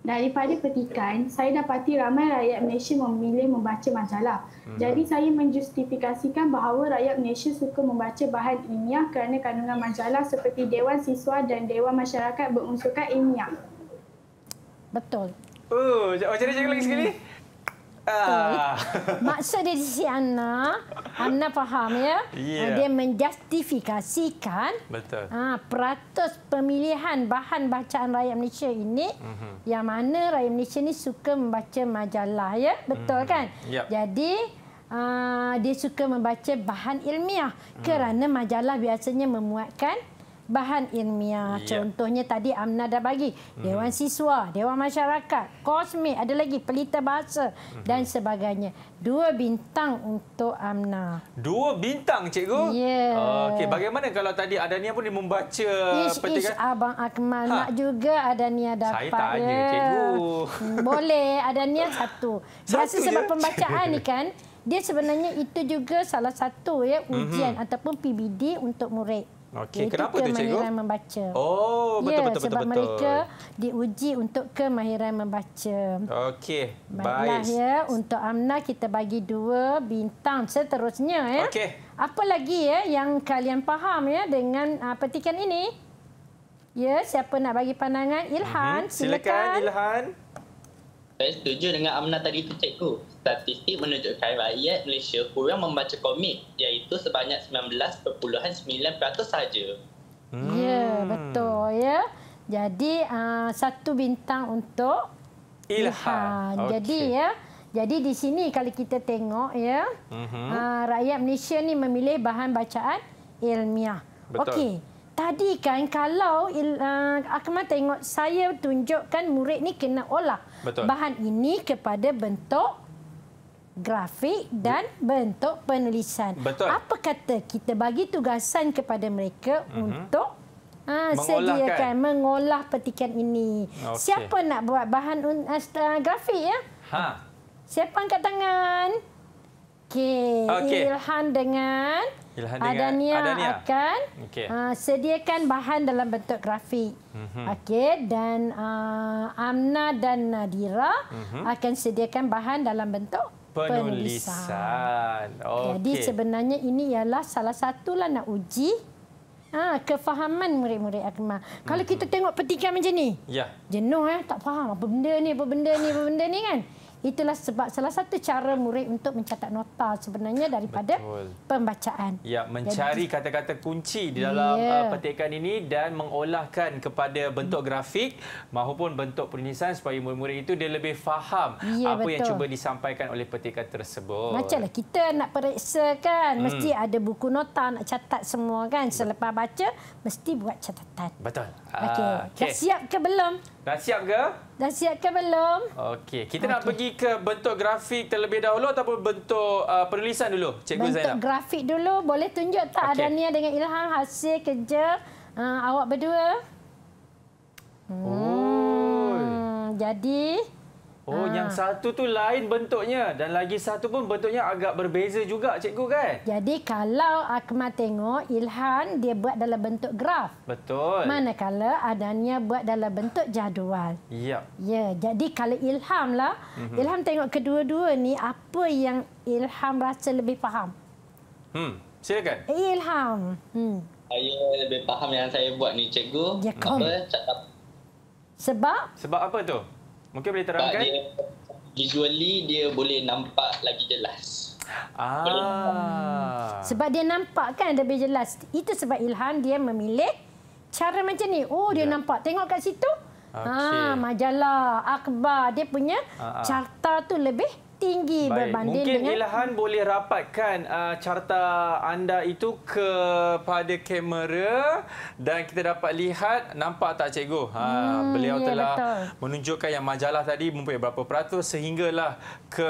daripada petikan saya dapati ramai rakyat Malaysia memilih membaca majalah. Hmm. Jadi saya menjustifikasikan bahawa rakyat Malaysia suka membaca bahan ilmiah kerana kandungan majalah seperti Dewan Siswa dan Dewan Masyarakat berunsurkan ilmiah. Betul. Oh, macam mana cakap lagi sekali? Ah. Maksud dia di sini Anna, Anna faham ya? Yeah. Dia menjustifikasikan Betul. Ah, peratus pemilihan bahan bacaan rakyat Malaysia ini mm -hmm. yang mana rakyat Malaysia ni suka membaca majalah ya. Betul mm -hmm. kan? Yep. Ya. Jadi ah, dia suka membaca bahan ilmiah mm. kerana majalah biasanya memuatkan bahan ilmiah. Ya. Contohnya tadi Amna dah bagi. Hmm. Dewan hmm. Siswa, Dewan Masyarakat, Kosmik, ada lagi Pelita Bahasa hmm. dan sebagainya. Dua bintang untuk Amna. Dua bintang, Cikgu? Ya. Okay, bagaimana kalau tadi Adania pun membaca ish, petikan? Ish, Abang Akmal ha. nak juga Adania dapat. Saya tanya, Cikgu. Hmm, boleh, Adania satu. Biasa satu sebab je? pembacaan ni kan... Dia sebenarnya itu juga salah satu ya ujian mm -hmm. ataupun PBD untuk murid. Okey, kenapa tu cikgu? Kemahiran membaca. Oh, ya, betul ya, betul betul. Sebab betul. mereka diuji untuk kemahiran membaca. Okey, baik. Ya, untuk Amna kita bagi dua bintang seterusnya ya. Okey. Apa lagi ya yang kalian faham ya dengan uh, petikan ini? Ya, siapa nak bagi pandangan? Ilhan, mm -hmm. silakan. Silakan Ilhan. Saya setuju dengan Amna tadi tu cikgu. Statistik menunjukkan rakyat Malaysia kurang membaca komik iaitu sebanyak 19.9% saja. Hmm. Ya, betul ya. Jadi uh, satu bintang untuk Ilha. Okay. Jadi ya, jadi di sini kalau kita tengok ya, uh -huh. uh, rakyat Malaysia ni memilih bahan bacaan ilmiah. Okey. Tadi kan kalau uh, Akmal tengok saya tunjukkan murid ni kena olah. Betul. bahan ini kepada bentuk grafik dan bentuk penulisan. Betul. Apa kata kita bagi tugasan kepada mereka mm -hmm. untuk ha, sediakan, mengolah petikan ini. Okay. Siapa nak buat bahan uh, grafik ya? Ha. Siapa angkat tangan? Okey. Okay. Ilhan dengan Adania akan okay. uh, sediakan bahan dalam bentuk grafik. Mm -hmm. Okey dan uh, Amna dan Nadira mm -hmm. akan sediakan bahan dalam bentuk penulisan. penulisan. Okay. Jadi sebenarnya ini ialah salah satu lah nak uji Ah, kefahaman murid-murid Akmal. Kalau mm -hmm. kita tengok petikan macam ni, yeah. jenuh eh, tak faham apa benda ni, apa benda ni, apa benda ni kan. Itulah sebab salah satu cara murid untuk mencatat nota sebenarnya daripada Betul. pembacaan. Ya, mencari kata-kata kunci di dalam ya. Uh, petikan ini dan mengolahkan kepada bentuk grafik maupun bentuk penulisan supaya murid-murid itu dia lebih faham ya, apa betul. yang cuba disampaikan oleh petikan tersebut. Macamlah kita nak periksa kan, hmm. mesti ada buku nota nak catat semua kan. Selepas baca, mesti buat catatan. Betul. Okay. Okay. Ah, Dah siap ke belum? Dah siap ke? Dah siapkan belum? Okey, kita okay. nak pergi ke bentuk grafik terlebih dahulu ataupun bentuk uh, penulisan dulu, Cikgu bentuk Zainab? Bentuk grafik dulu. Boleh tunjuk tak okay. Adania dengan Ilham hasil kerja uh, awak berdua? Hmm. Oh. Jadi... Oh, ha. yang ah. satu tu lain bentuknya dan lagi satu pun bentuknya agak berbeza juga, cikgu kan? Jadi kalau Akmal tengok Ilhan dia buat dalam bentuk graf. Betul. Manakala Adanya buat dalam bentuk jadual. Ya. Ya, jadi kalau Ilham lah, mm -hmm. Ilham tengok kedua-dua ni apa yang Ilham rasa lebih faham? Hmm, silakan. Eh, Ilham. Hmm. Saya lebih faham yang saya buat ni, cikgu. Ya, apa? Sebab? Sebab apa tu? Mungkin boleh terangkan? Dia, visually dia boleh nampak lagi jelas. Ah. Sebab dia nampak kan lebih jelas. Itu sebab Ilham dia memilih cara macam ni. Oh dia ya. nampak. Tengok kat situ. Okay. Ha, ah, majalah, akhbar. Dia punya ah, ah. carta tu lebih tinggi Baik. berbanding Mungkin dengan... Mungkin Ilhan boleh rapatkan uh, carta anda itu kepada kamera dan kita dapat lihat, nampak tak cikgu? Uh, hmm, beliau ya, telah betul. menunjukkan yang majalah tadi mempunyai berapa peratus sehinggalah ke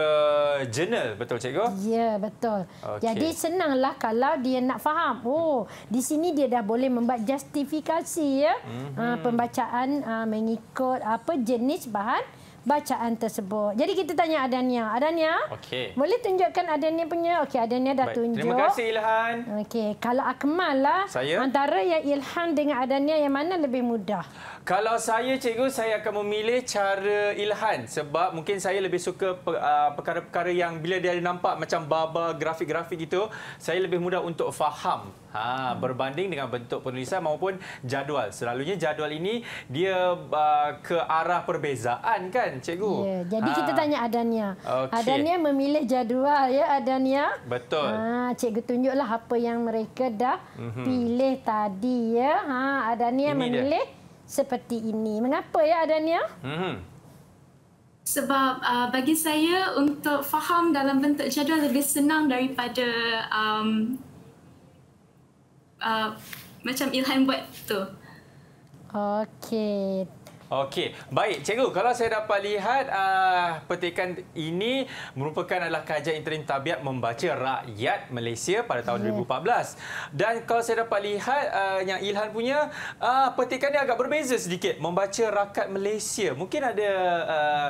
jurnal, betul cikgu? Ya, betul. Okay. Jadi senanglah kalau dia nak faham. Oh, di sini dia dah boleh membuat justifikasi ya -hmm. uh, pembacaan uh, mengikut apa jenis bahan bacaan tersebut. Jadi kita tanya Adania. Adania, okay. boleh tunjukkan Adania punya? Okey, Adania dah Baik. tunjuk. Terima kasih Ilhan. Okey, kalau Akmal lah, Saya? antara yang Ilhan dengan Adania yang mana lebih mudah? Kalau saya cikgu, saya akan memilih cara Ilhan sebab mungkin saya lebih suka ah, perkara-perkara yang bila dia ada nampak macam baba grafik-grafik itu, saya lebih mudah untuk faham ha, berbanding dengan bentuk penulisan maupun jadual. Selalunya jadual ini dia uh, ke arah perbezaan kan cikgu? Ya, jadi ha. kita tanya Adania. Okay. Adania memilih jadual ya Adania. Betul. Ha, cikgu tunjuklah apa yang mereka dah mm -hmm. pilih tadi ya. Ha, Adania ini memilih... Dia seperti ini. Mengapa ya Adania? Hmm. Sebab uh, bagi saya untuk faham dalam bentuk jadual lebih senang daripada um, uh, macam Ilhan buat tu. Okey, Okey, baik. Cikgu, kalau saya dapat lihat uh, petikan ini merupakan adalah kajian interim tabiat membaca rakyat Malaysia pada tahun yeah. Ya. 2014. Dan kalau saya dapat lihat uh, yang Ilhan punya, uh, petikan ini agak berbeza sedikit. Membaca rakyat Malaysia. Mungkin ada uh,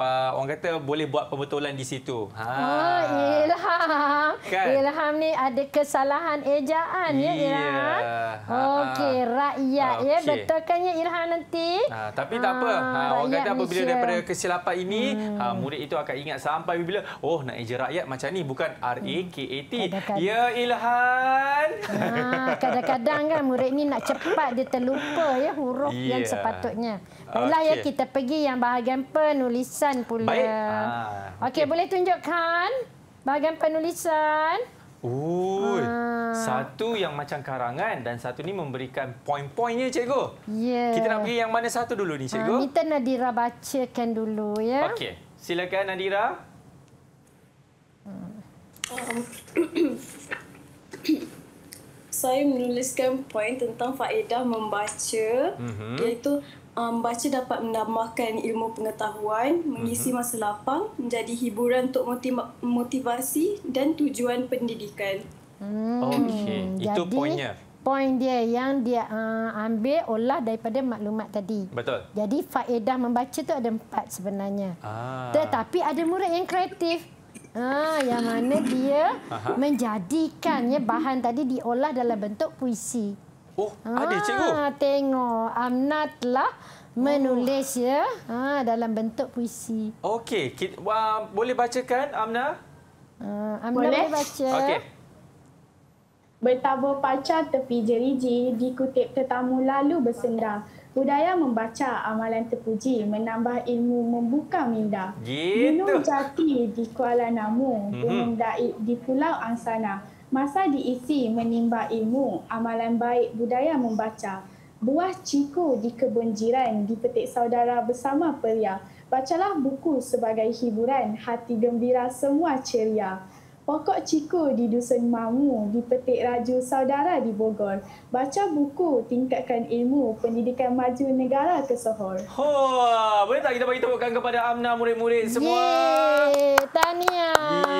uh, orang kata boleh buat pembetulan di situ. Ha. Oh, Ilham. Kan? Ilham ni ada kesalahan ejaan. Yeah. Ya, Ilham. Ha, ha. Okey, rakyat. Okay. Ya. Betulkan ya, Ilham nanti? Uh, tapi tak apa. Ah, ha, orang kata apa bila daripada kesilapan ini, hmm. ha, murid itu akan ingat sampai bila, oh nak ejer rakyat macam ni. Bukan R-A-K-A-T. Ya, Ilhan. Ah, kadang-kadang kan murid ni nak cepat dia terlupa ya huruf yeah. yang sepatutnya. Baiklah okay. ya, kita pergi yang bahagian penulisan pula. Baik. Ha, ah, okay. boleh tunjukkan bahagian penulisan. Oi, ah. satu yang macam karangan dan satu ni memberikan poin-poinnya cikgu. Yeah. Kita nak pergi yang mana satu dulu ni ah, cikgu? Ah, minta Nadira bacakan dulu ya. Okey, silakan Nadira. Saya menuliskan poin tentang faedah membaca mm -hmm. iaitu Um, baca dapat menambahkan ilmu pengetahuan, mengisi uh-huh. masa lapang, menjadi hiburan untuk motivasi dan tujuan pendidikan. Hmm. Oh, okey, itu poinnya. Poin dia yang dia uh, ambil olah daripada maklumat tadi. Betul. Jadi faedah membaca tu ada empat sebenarnya. Ah. Tetapi ada murid yang kreatif. Ah, yang mana dia Aha. menjadikannya bahan tadi diolah dalam bentuk puisi. Oh, ah, ada cikgu. Tengok, amnat lah menulis oh. ya ha, dalam bentuk puisi. Okey, kita, uh, boleh bacakan Amna? Uh, Amna boleh, boleh baca. Okay. Bertabur pacar tepi jeriji, dikutip tetamu lalu bersendang. Budaya membaca amalan terpuji, menambah ilmu membuka minda. Gitu. Gunung jati di Kuala Namu, mhm. gunung mm -hmm. daik di Pulau Angsana. Masa diisi menimba ilmu, amalan baik budaya membaca. Buah ciku di kebun jiran dipetik saudara bersama peria. Bacalah buku sebagai hiburan, hati gembira semua ceria. Pokok ciku di dusun mamu dipetik raju saudara di Bogor. Baca buku tingkatkan ilmu pendidikan maju negara ke Sohor. Ho, boleh tak kita bagi tepukan kepada Amna murid-murid semua? Yeay, tahniah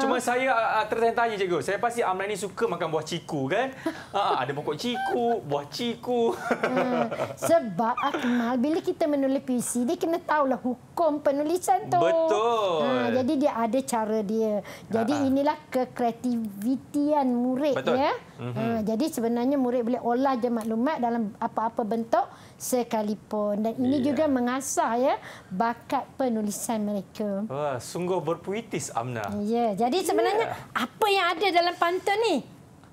cuma saya uh, ah, ah, tertanya-tanya cikgu. Saya pasti Amran ni suka makan buah ciku kan? Uh, ada pokok ciku, buah ciku. Hmm. Sebab Akmal bila kita menulis puisi, dia kena tahu lah hukum penulisan tu. Betul. Ha, jadi dia ada cara dia. Jadi uh ha, -huh. Ha. inilah kekreativitian murid Betul. ya. Uh mhm. -huh. ha, jadi sebenarnya murid boleh olah je maklumat dalam apa-apa bentuk sekalipun dan ini yeah. juga mengasah ya bakat penulisan mereka. Wah, sungguh berpuitis Amna. Ya, yeah. jadi sebenarnya yeah. apa yang ada dalam pantun ni?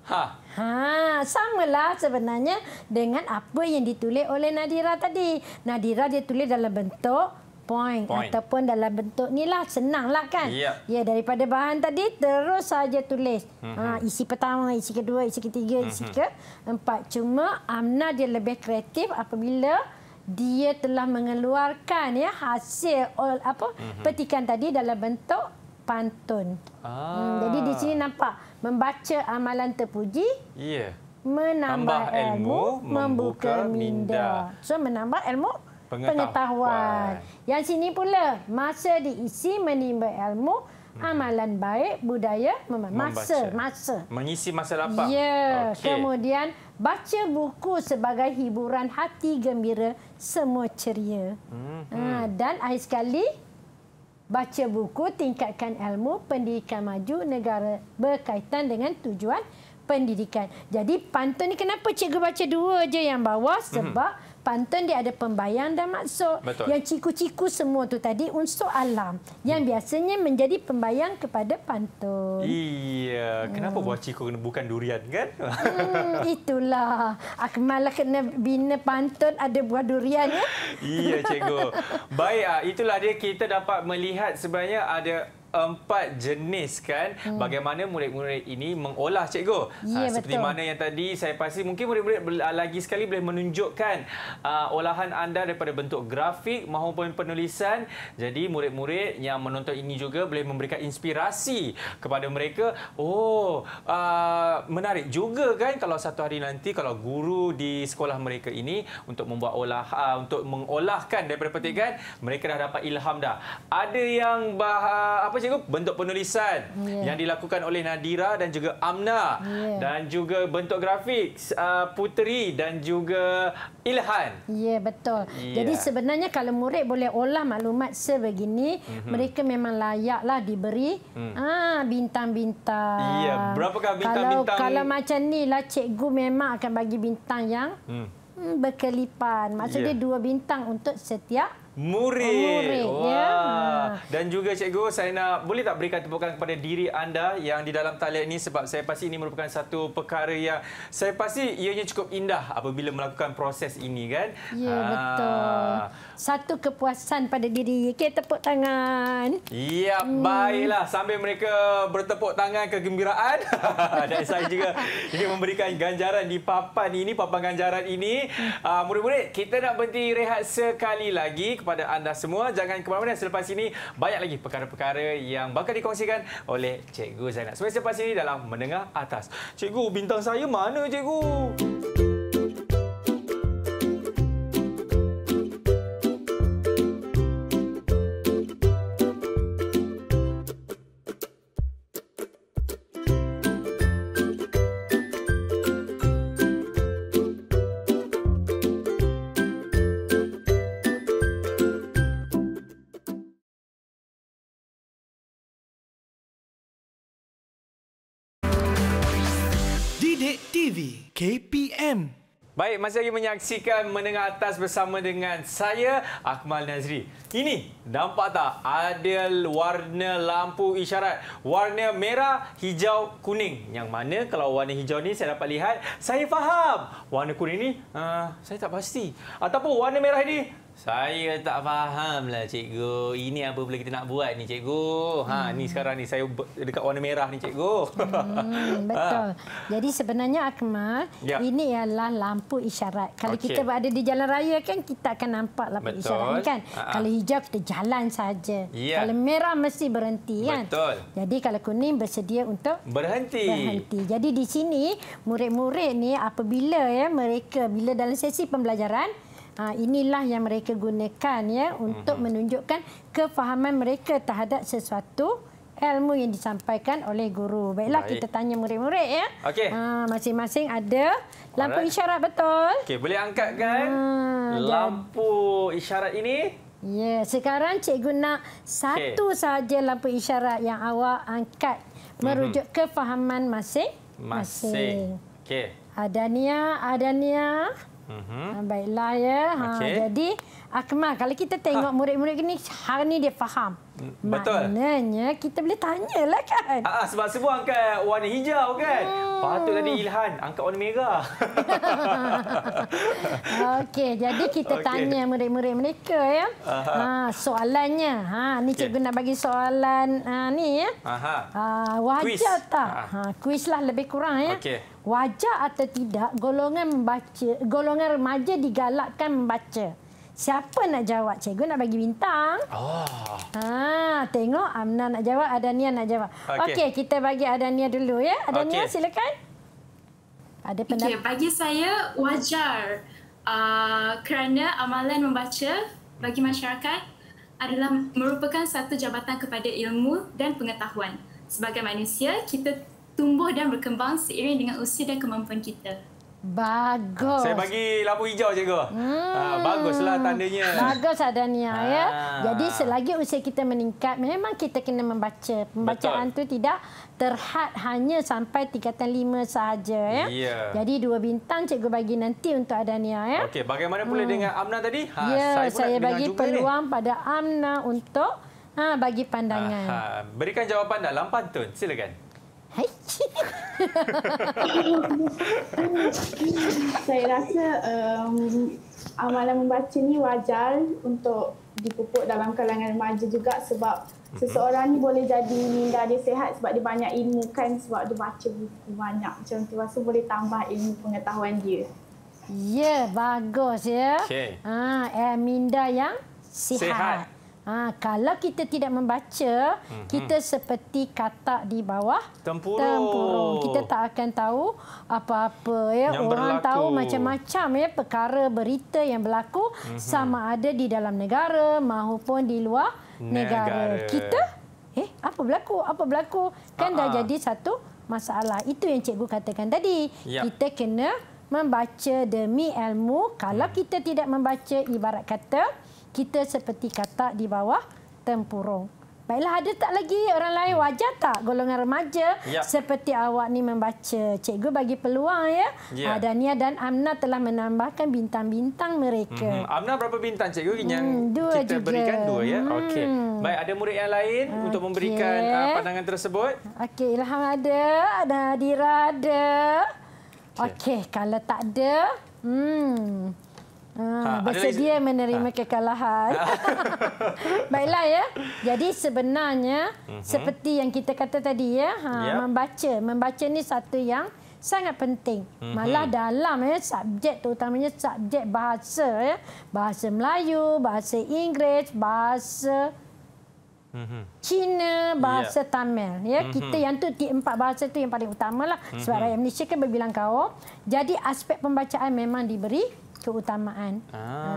Ha. Ha, lah sebenarnya dengan apa yang ditulis oleh Nadira tadi. Nadira dia tulis dalam bentuk point, point. ataupun dalam bentuk ni lah senang lah kan. Ya. ya daripada bahan tadi terus saja tulis. Mm -hmm. ha, mhm. isi pertama, isi kedua, isi ketiga, mm -hmm. isi mhm. keempat. Cuma Amna dia lebih kreatif apabila dia telah mengeluarkan ya hasil all, apa mm -hmm. petikan tadi dalam bentuk pantun. Hmm, ah. Hmm, jadi di sini nampak membaca amalan terpuji. Iya. Yeah. Menambah ilmu, membuka, minda. So menambah ilmu pengetahuan. pengetahuan. Yang sini pula, masa diisi menimba ilmu, hmm. amalan baik, budaya, masa, membaca. masa. Mengisi masa lapang. Ya, okay. kemudian baca buku sebagai hiburan hati gembira, semua ceria. Hmm, ah, hmm. Dan akhir sekali, baca buku tingkatkan ilmu pendidikan maju negara berkaitan dengan tujuan pendidikan. Jadi pantun ni kenapa cikgu baca dua je yang bawah? Hmm. Sebab... Hmm. Pantun dia ada pembayang dan maksud. Betul. Yang ciku-ciku semua tu tadi unsur alam yang hmm. biasanya menjadi pembayang kepada pantun. Iya, kenapa hmm. buah ciku bukan durian kan? Hmm, itulah. Akmal kena bina pantun ada buah durian ya. Iya, cikgu. Baik, ah, itulah dia kita dapat melihat sebenarnya ada empat jenis kan hmm. bagaimana murid-murid ini mengolah cikgu ha, ya, ha, seperti betul. mana yang tadi saya pasti mungkin murid-murid ah, lagi sekali boleh menunjukkan uh, olahan anda daripada bentuk grafik maupun penulisan jadi murid-murid yang menonton ini juga boleh memberikan inspirasi kepada mereka oh uh, menarik juga kan kalau satu hari nanti kalau guru di sekolah mereka ini untuk membuat olah uh, untuk mengolahkan daripada petikan hmm. mereka dah dapat ilham dah ada yang bah apa apa cikgu? Bentuk penulisan yeah. yang dilakukan oleh Nadira dan juga Amna yeah. dan juga bentuk grafik uh, Puteri dan juga Ilhan. Ya, yeah, betul. Yeah. Jadi ya. sebenarnya kalau murid boleh olah maklumat sebegini, mm -hmm. mereka memang layaklah diberi hmm. ah bintang-bintang. ya, yeah. berapakah bintang-bintang? Kalau, kalau macam ni lah, cikgu memang akan bagi bintang yang mm. berkelipan. Maksudnya yeah. dua bintang untuk setiap murid. murid. Ya. Wah. Yeah. Dan juga cikgu, saya nak boleh tak berikan tepukan kepada diri anda yang di dalam talian ini sebab saya pasti ini merupakan satu perkara yang saya pasti ianya cukup indah apabila melakukan proses ini kan. Ya, Aa. Ah. betul. Satu kepuasan pada diri. Okey, tepuk tangan. Ya, hmm. baiklah. Sambil mereka bertepuk tangan kegembiraan dan saya juga ingin memberikan ganjaran di papan ini, papan ganjaran ini. Hmm. Ah, murid-murid, kita nak berhenti rehat sekali lagi kepada anda semua. Jangan ke mana-mana selepas ini banyak lagi perkara-perkara yang bakal dikongsikan oleh Cikgu Zainal. Semasa lepas ini dalam menengah Atas. Cikgu, bintang saya mana Cikgu? Cikgu. KPM. Baik, masih lagi menyaksikan Menengah Atas bersama dengan saya, Akmal Nazri. Ini, nampak tak? Ada warna lampu isyarat. Warna merah, hijau, kuning. Yang mana kalau warna hijau ni saya dapat lihat, saya faham. Warna kuning ni, uh, saya tak pasti. Ataupun warna merah ini. Saya tak faham lah cikgu. Ini apa boleh kita nak buat ni cikgu? Ha hmm. ni sekarang ni saya dekat warna merah ni cikgu. Hmm, ha. betul. Ha. Jadi sebenarnya Akmal, ya. ini ialah lampu isyarat. Kalau okay. kita berada di jalan raya kan kita akan nampak lampu betul. isyarat ni kan. Ha. Kalau hijau kita jalan saja. Ya. Kalau merah mesti berhenti kan. Betul. Jadi kalau kuning bersedia untuk berhenti. Berhenti. Jadi di sini murid-murid ni apabila ya mereka bila dalam sesi pembelajaran Ha, inilah yang mereka gunakan ya untuk mhm. menunjukkan kefahaman mereka terhadap sesuatu ilmu yang disampaikan oleh guru. Baiklah Baik. kita tanya murid-murid ya. Okey. Ha masing-masing ada lampu Alright. isyarat betul? Okey, boleh angkatkan ha, lampu dah. isyarat ini? Ya, sekarang cikgu nak satu okay. saja lampu isyarat yang awak angkat mhm. merujuk mm -hmm. kefahaman masing-masing. Okey. Adania, Adania. Uh mm-hmm. ah, -huh. Baiklah ya. Ha, okay. Jadi Akmal, kalau kita tengok ha. murid-murid ini, hari ini dia faham. Mm, betul. Maknanya kita boleh tanya lah kan. Ha, sebab semua angkat warna hijau kan. Hmm. Patutlah ni Ilhan angkat warna merah. Okey, jadi kita okay. tanya murid-murid mereka ya. Ha, soalannya, ha, ni okay. cikgu nak bagi soalan ha, ni ya. Ha, wajar Quiz. tak? Ha, kuis ha, lah lebih kurang ya. Okay wajar atau tidak golongan membaca golongan remaja digalakkan membaca. Siapa nak jawab? Cikgu nak bagi bintang. Oh. Ha, tengok Amna nak jawab, Adania nak jawab. Okey, okay, kita bagi Adania dulu ya. Adania okay. silakan. Ada pendapat. Okay, bagi saya wajar uh, kerana amalan membaca bagi masyarakat adalah merupakan satu jabatan kepada ilmu dan pengetahuan. Sebagai manusia, kita tumbuh dan berkembang seiring dengan usia dan kemampuan kita. Bagus. Saya bagi lampu hijau cikgu. Hmm. Ha, baguslah tandanya. Bagus Adania ha. ya. Ah. Jadi selagi usia kita meningkat memang kita kena membaca. Pembacaan Betul. tu tidak terhad hanya sampai tingkatan 5 sahaja ya. Yeah. Jadi dua bintang cikgu bagi nanti untuk Adania ya. Okey, bagaimana pula hmm. dengan Amna tadi? Ha, yeah, saya, saya bagi peluang ini. pada Amna untuk ha, bagi pandangan. Ha, ha. Berikan jawapan dalam pantun. Silakan saya rasa um, amalan membaca ni wajar untuk dipupuk dalam kalangan remaja juga sebab mhm. Seseorang ni boleh jadi minda dia sehat sebab dia banyak ilmu kan sebab dia baca buku banyak macam tu. Rasa boleh tambah ilmu pengetahuan dia. Ya, yeah, bagus ya. Yeah. Okay. Ha, eh, minda yang sihat. sehat. Ha, kalau kita tidak membaca, mm -hmm. kita seperti katak di bawah tempurung. tempurung. Kita tak akan tahu apa-apa. Ya. Orang berlaku. tahu macam-macam ya perkara berita yang berlaku mm -hmm. sama ada di dalam negara maupun di luar negara. negara. Kita, eh, apa berlaku? Apa berlaku? Kan uh -huh. dah jadi satu masalah. Itu yang cikgu katakan tadi. Yep. Ya. Kita kena membaca demi ilmu. Kalau hmm. kita tidak membaca, ibarat kata kita seperti kata di bawah tempurung. Baiklah, ada tak lagi orang lain hmm. wajar tak golongan remaja ya. seperti awak ni membaca? Cikgu bagi peluang ya. ya. Ah, Dania dan Amna telah menambahkan bintang-bintang mereka. Mm -hmm. Amna berapa bintang cikgu hmm, yang kita juga. berikan? Dua ya. Hmm. Okey. Baik, ada murid yang lain okay. untuk memberikan ah, pandangan tersebut? Okey, Ilham ada, ada Adira ada. Okey, okay. kalau tak ada... Hmm. Ah, ha, bersedia lagi... menerima ha. kekalahan. Ha. Baiklah ya. Jadi sebenarnya mm -hmm. seperti yang kita kata tadi ya, ha, yep. membaca, membaca ni satu yang sangat penting. Mm -hmm. Malah dalam ya subjek utamanya subjek bahasa ya, bahasa Melayu, bahasa Inggeris, bahasa mhm. Cina bahasa yeah. Tamil ya mhm. kita yang tu empat bahasa tu yang paling utamalah sebab mhm. rakyat Malaysia kan berbilang kau. jadi aspek pembacaan memang diberi keutamaan. Ah. Ha,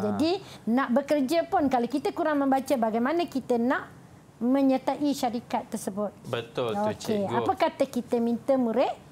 jadi nak bekerja pun kalau kita kurang membaca bagaimana kita nak menyertai syarikat tersebut. Betul okay. tu cikgu. Apa kata kita minta murid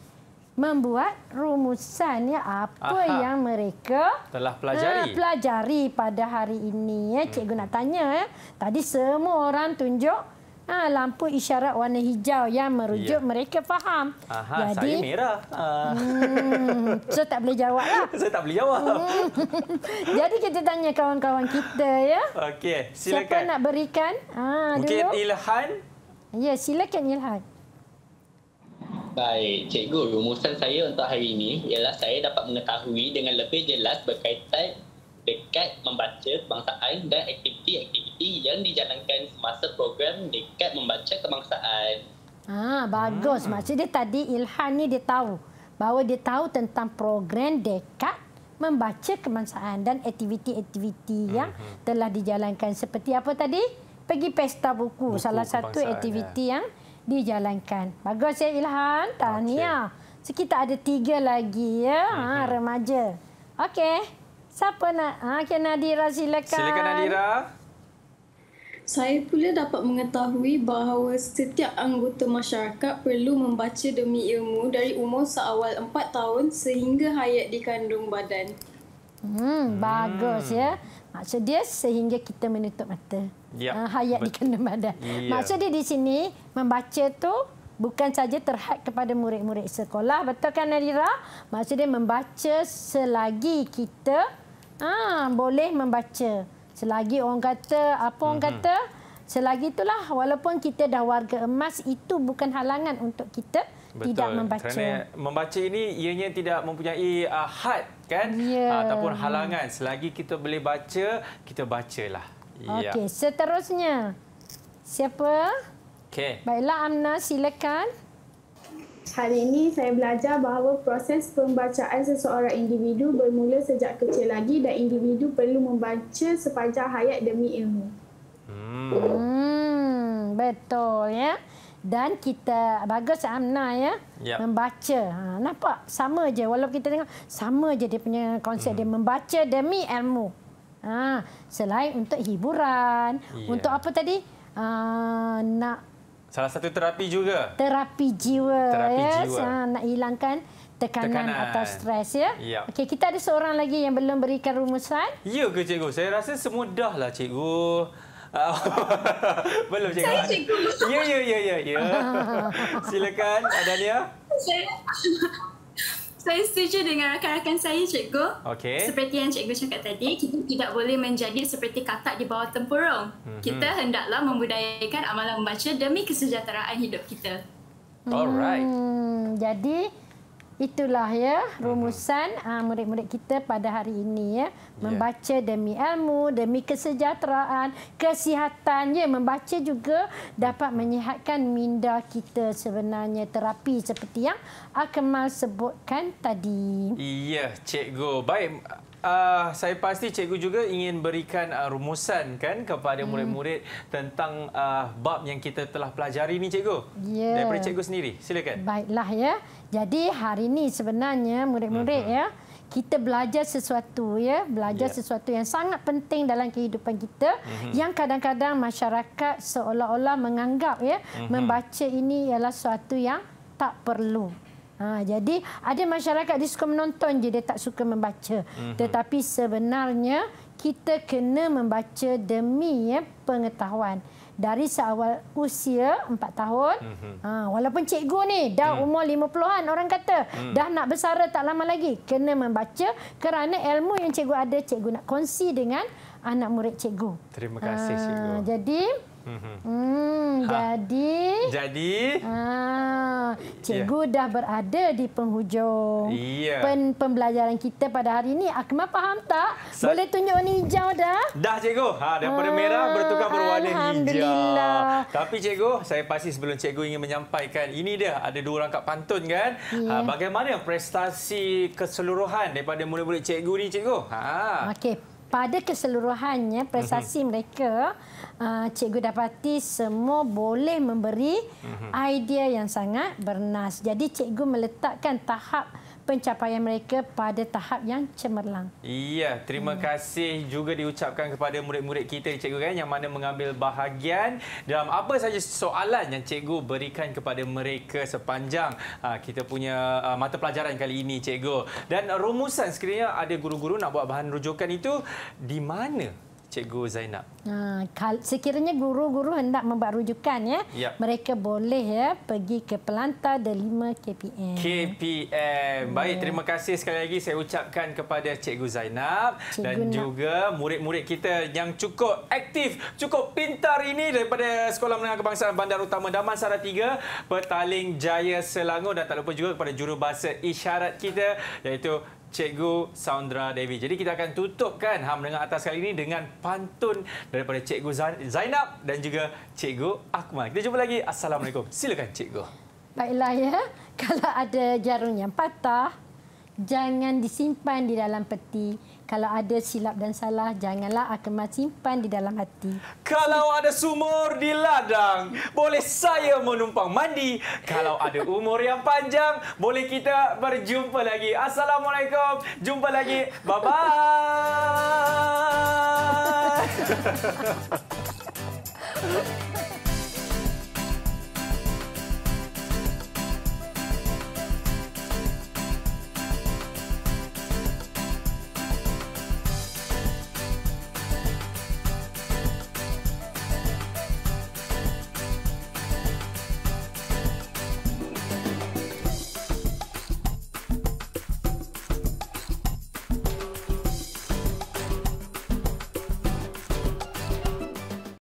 membuat rumusan ya apa Aha. yang mereka telah pelajari. Uh, pelajari pada hari ini ya cikgu hmm. nak tanya ya. Tadi semua orang tunjuk Ha, lampu isyarat warna hijau yang merujuk yeah. mereka faham. Aha, Jadi, saya merah. Ah. Hmm, so tak boleh jawab lah. saya tak boleh jawab. Hmm. Jadi kita tanya kawan-kawan kita ya. Okey, silakan. Siapa nak berikan? Ha, Mungkin dulu. Ilhan. Ya, silakan Ilhan. Baik, cikgu, rumusan saya untuk hari ini ialah saya dapat mengetahui dengan lebih jelas berkaitan dekat membaca kebangsaan dan aktiviti-aktiviti yang dijalankan semasa program dekat membaca kebangsaan. Ah, bagus. Hmm. Maksudnya tadi Ilhan ni dia tahu bahawa dia tahu tentang program dekat membaca kebangsaan dan aktiviti-aktiviti hmm. yang hmm. telah dijalankan seperti apa tadi? Pergi pesta buku, buku salah satu aktiviti ya. yang dijalankan. Bagus ya Ilhan, tahniah. Okay. So, ada tiga lagi ya, ha, hmm, hmm. remaja. Okey. Siapa nak? Ha, okay, Nadira silakan. Silakan Nadira. Saya pula dapat mengetahui bahawa setiap anggota masyarakat perlu membaca demi ilmu dari umur seawal empat tahun sehingga hayat dikandung badan. Hmm, hmm. bagus ya. Maksud dia sehingga kita menutup mata. Ya. Ha, hayat dikandung badan. Ya. Maksud dia di sini membaca tu bukan saja terhad kepada murid-murid sekolah, betul kan Nadira? Maksud dia membaca selagi kita Ah, boleh membaca. Selagi orang kata, apa orang mm -hmm. kata? Selagi itulah walaupun kita dah warga emas itu bukan halangan untuk kita Betul. tidak membaca. Kerana membaca ini ianya tidak mempunyai uh, had kan yeah. uh, ataupun halangan. Selagi kita boleh baca, kita bacalah. Ya. Okey, yeah. seterusnya. Siapa? Okey. Baiklah Amna, silakan. Hari ini saya belajar bahawa proses pembacaan seseorang individu bermula sejak kecil lagi dan individu perlu membaca sepanjang hayat demi ilmu. Hmm, hmm betul ya. Dan kita bagus Amna ya yep. Ya. membaca. Ha, nampak sama je walaupun kita tengok sama je dia punya konsep hmm. dia membaca demi ilmu. Ha, selain untuk hiburan, yeah. untuk apa tadi? Uh, nak Salah satu terapi juga. Terapi jiwa. Terapi ya. jiwa. Ha, nak hilangkan tekanan, tekanan. atau stres. ya. Yep. Ya. Okey, Kita ada seorang lagi yang belum berikan rumusan. Ya ke, cikgu? Saya rasa semudahlah, cikgu. Ah, belum, cikgu. Saya cikgu. Ya, ya, ya. ya. ya. Silakan, Adania. Saya saya setuju dengan rakan-rakan saya, cikgu. Okay. Seperti yang cikgu cakap tadi, kita tidak boleh menjadi seperti katak di bawah tempurung. Mm-hmm. Kita hendaklah membudayakan amalan membaca demi kesejahteraan hidup kita. Alright. Hmm, jadi, Itulah ya hmm. rumusan ah, murid-murid kita pada hari ini ya, ya. membaca demi ilmu demi kesejahteraan kesihatannya membaca juga dapat menyihatkan minda kita sebenarnya terapi seperti yang Akmal sebutkan tadi. Iya cikgu baik Uh, saya pasti cikgu juga ingin berikan uh, rumusan kan kepada hmm. murid-murid hmm. tentang uh, bab yang kita telah pelajari ini cikgu. Yeah. Daripada cikgu sendiri. Silakan. Baiklah ya. Jadi hari ini sebenarnya murid-murid uh-huh. ya kita belajar sesuatu ya belajar yeah. sesuatu yang sangat penting dalam kehidupan kita mm-hmm. yang kadang-kadang masyarakat seolah-olah menganggap ya mm-hmm. membaca ini ialah sesuatu yang tak perlu. Ha, jadi ada masyarakat dia suka menonton jadi tak suka membaca. Mm-hmm. Tetapi sebenarnya kita kena membaca demi ya pengetahuan. Yeah dari seawal usia 4 tahun. Mhm. Ha, walaupun cikgu ni dah hmm. umur 50-an orang kata hmm. dah nak bersara tak lama lagi kena membaca kerana ilmu yang cikgu ada cikgu nak kongsi dengan anak murid cikgu. Terima kasih ha, cikgu. jadi Hmm, ha. jadi. Jadi. Ah, cikgu yeah. dah berada di penghujung yeah. pen pembelajaran kita pada hari ini. Akmal faham tak? Sa Boleh tunjuk warna hijau dah? Dah cikgu. Ha, daripada ah, merah bertukar berwarna Alhamdulillah. hijau. Tapi cikgu, saya pasti sebelum cikgu ingin menyampaikan ini dia ada dua rangkap pantun kan? Yeah. Ha, bagaimana prestasi keseluruhan daripada murid-murid cikgu ni cikgu? Ha. Okey, pada keseluruhannya prestasi mm -hmm. mereka Ah, cikgu dapati semua boleh memberi mhm. idea yang sangat bernas. Jadi Cikgu meletakkan tahap pencapaian mereka pada tahap yang cemerlang. Iya, terima hmm. kasih juga diucapkan kepada murid-murid kita di cikgu kan yang mana mengambil bahagian dalam apa saja soalan yang cikgu berikan kepada mereka sepanjang ah, kita punya ah, mata pelajaran kali ini cikgu. Dan rumusan sekiranya ada guru-guru nak buat bahan rujukan itu di mana Cikgu Zainab. Ha, sekiranya guru-guru hendak membuat rujukan ya, ya, mereka boleh ya pergi ke pelantar The KPM. KPM. Ya. Baik, terima kasih sekali lagi saya ucapkan kepada Cikgu Zainab Cikgu dan Nak. juga murid-murid kita yang cukup aktif, cukup pintar ini daripada Sekolah Menengah Kebangsaan Bandar Utama Damansara 3, Petaling Jaya Selangor dan tak lupa juga kepada jurubahasa isyarat kita iaitu Cikgu Saundra Devi. Jadi kita akan tutupkan ham dengan atas kali ini dengan pantun daripada Cikgu Zainab dan juga Cikgu Akmal. Kita jumpa lagi. Assalamualaikum. Silakan Cikgu. Baiklah ya. Kalau ada jarum yang patah, jangan disimpan di dalam peti kalau ada silap dan salah, janganlah akemas simpan di dalam hati. Kalau ada sumur di ladang, boleh saya menumpang mandi. Kalau ada umur yang panjang, boleh kita berjumpa lagi. Assalamualaikum. Jumpa lagi. Bye-bye. ha ha ha ha!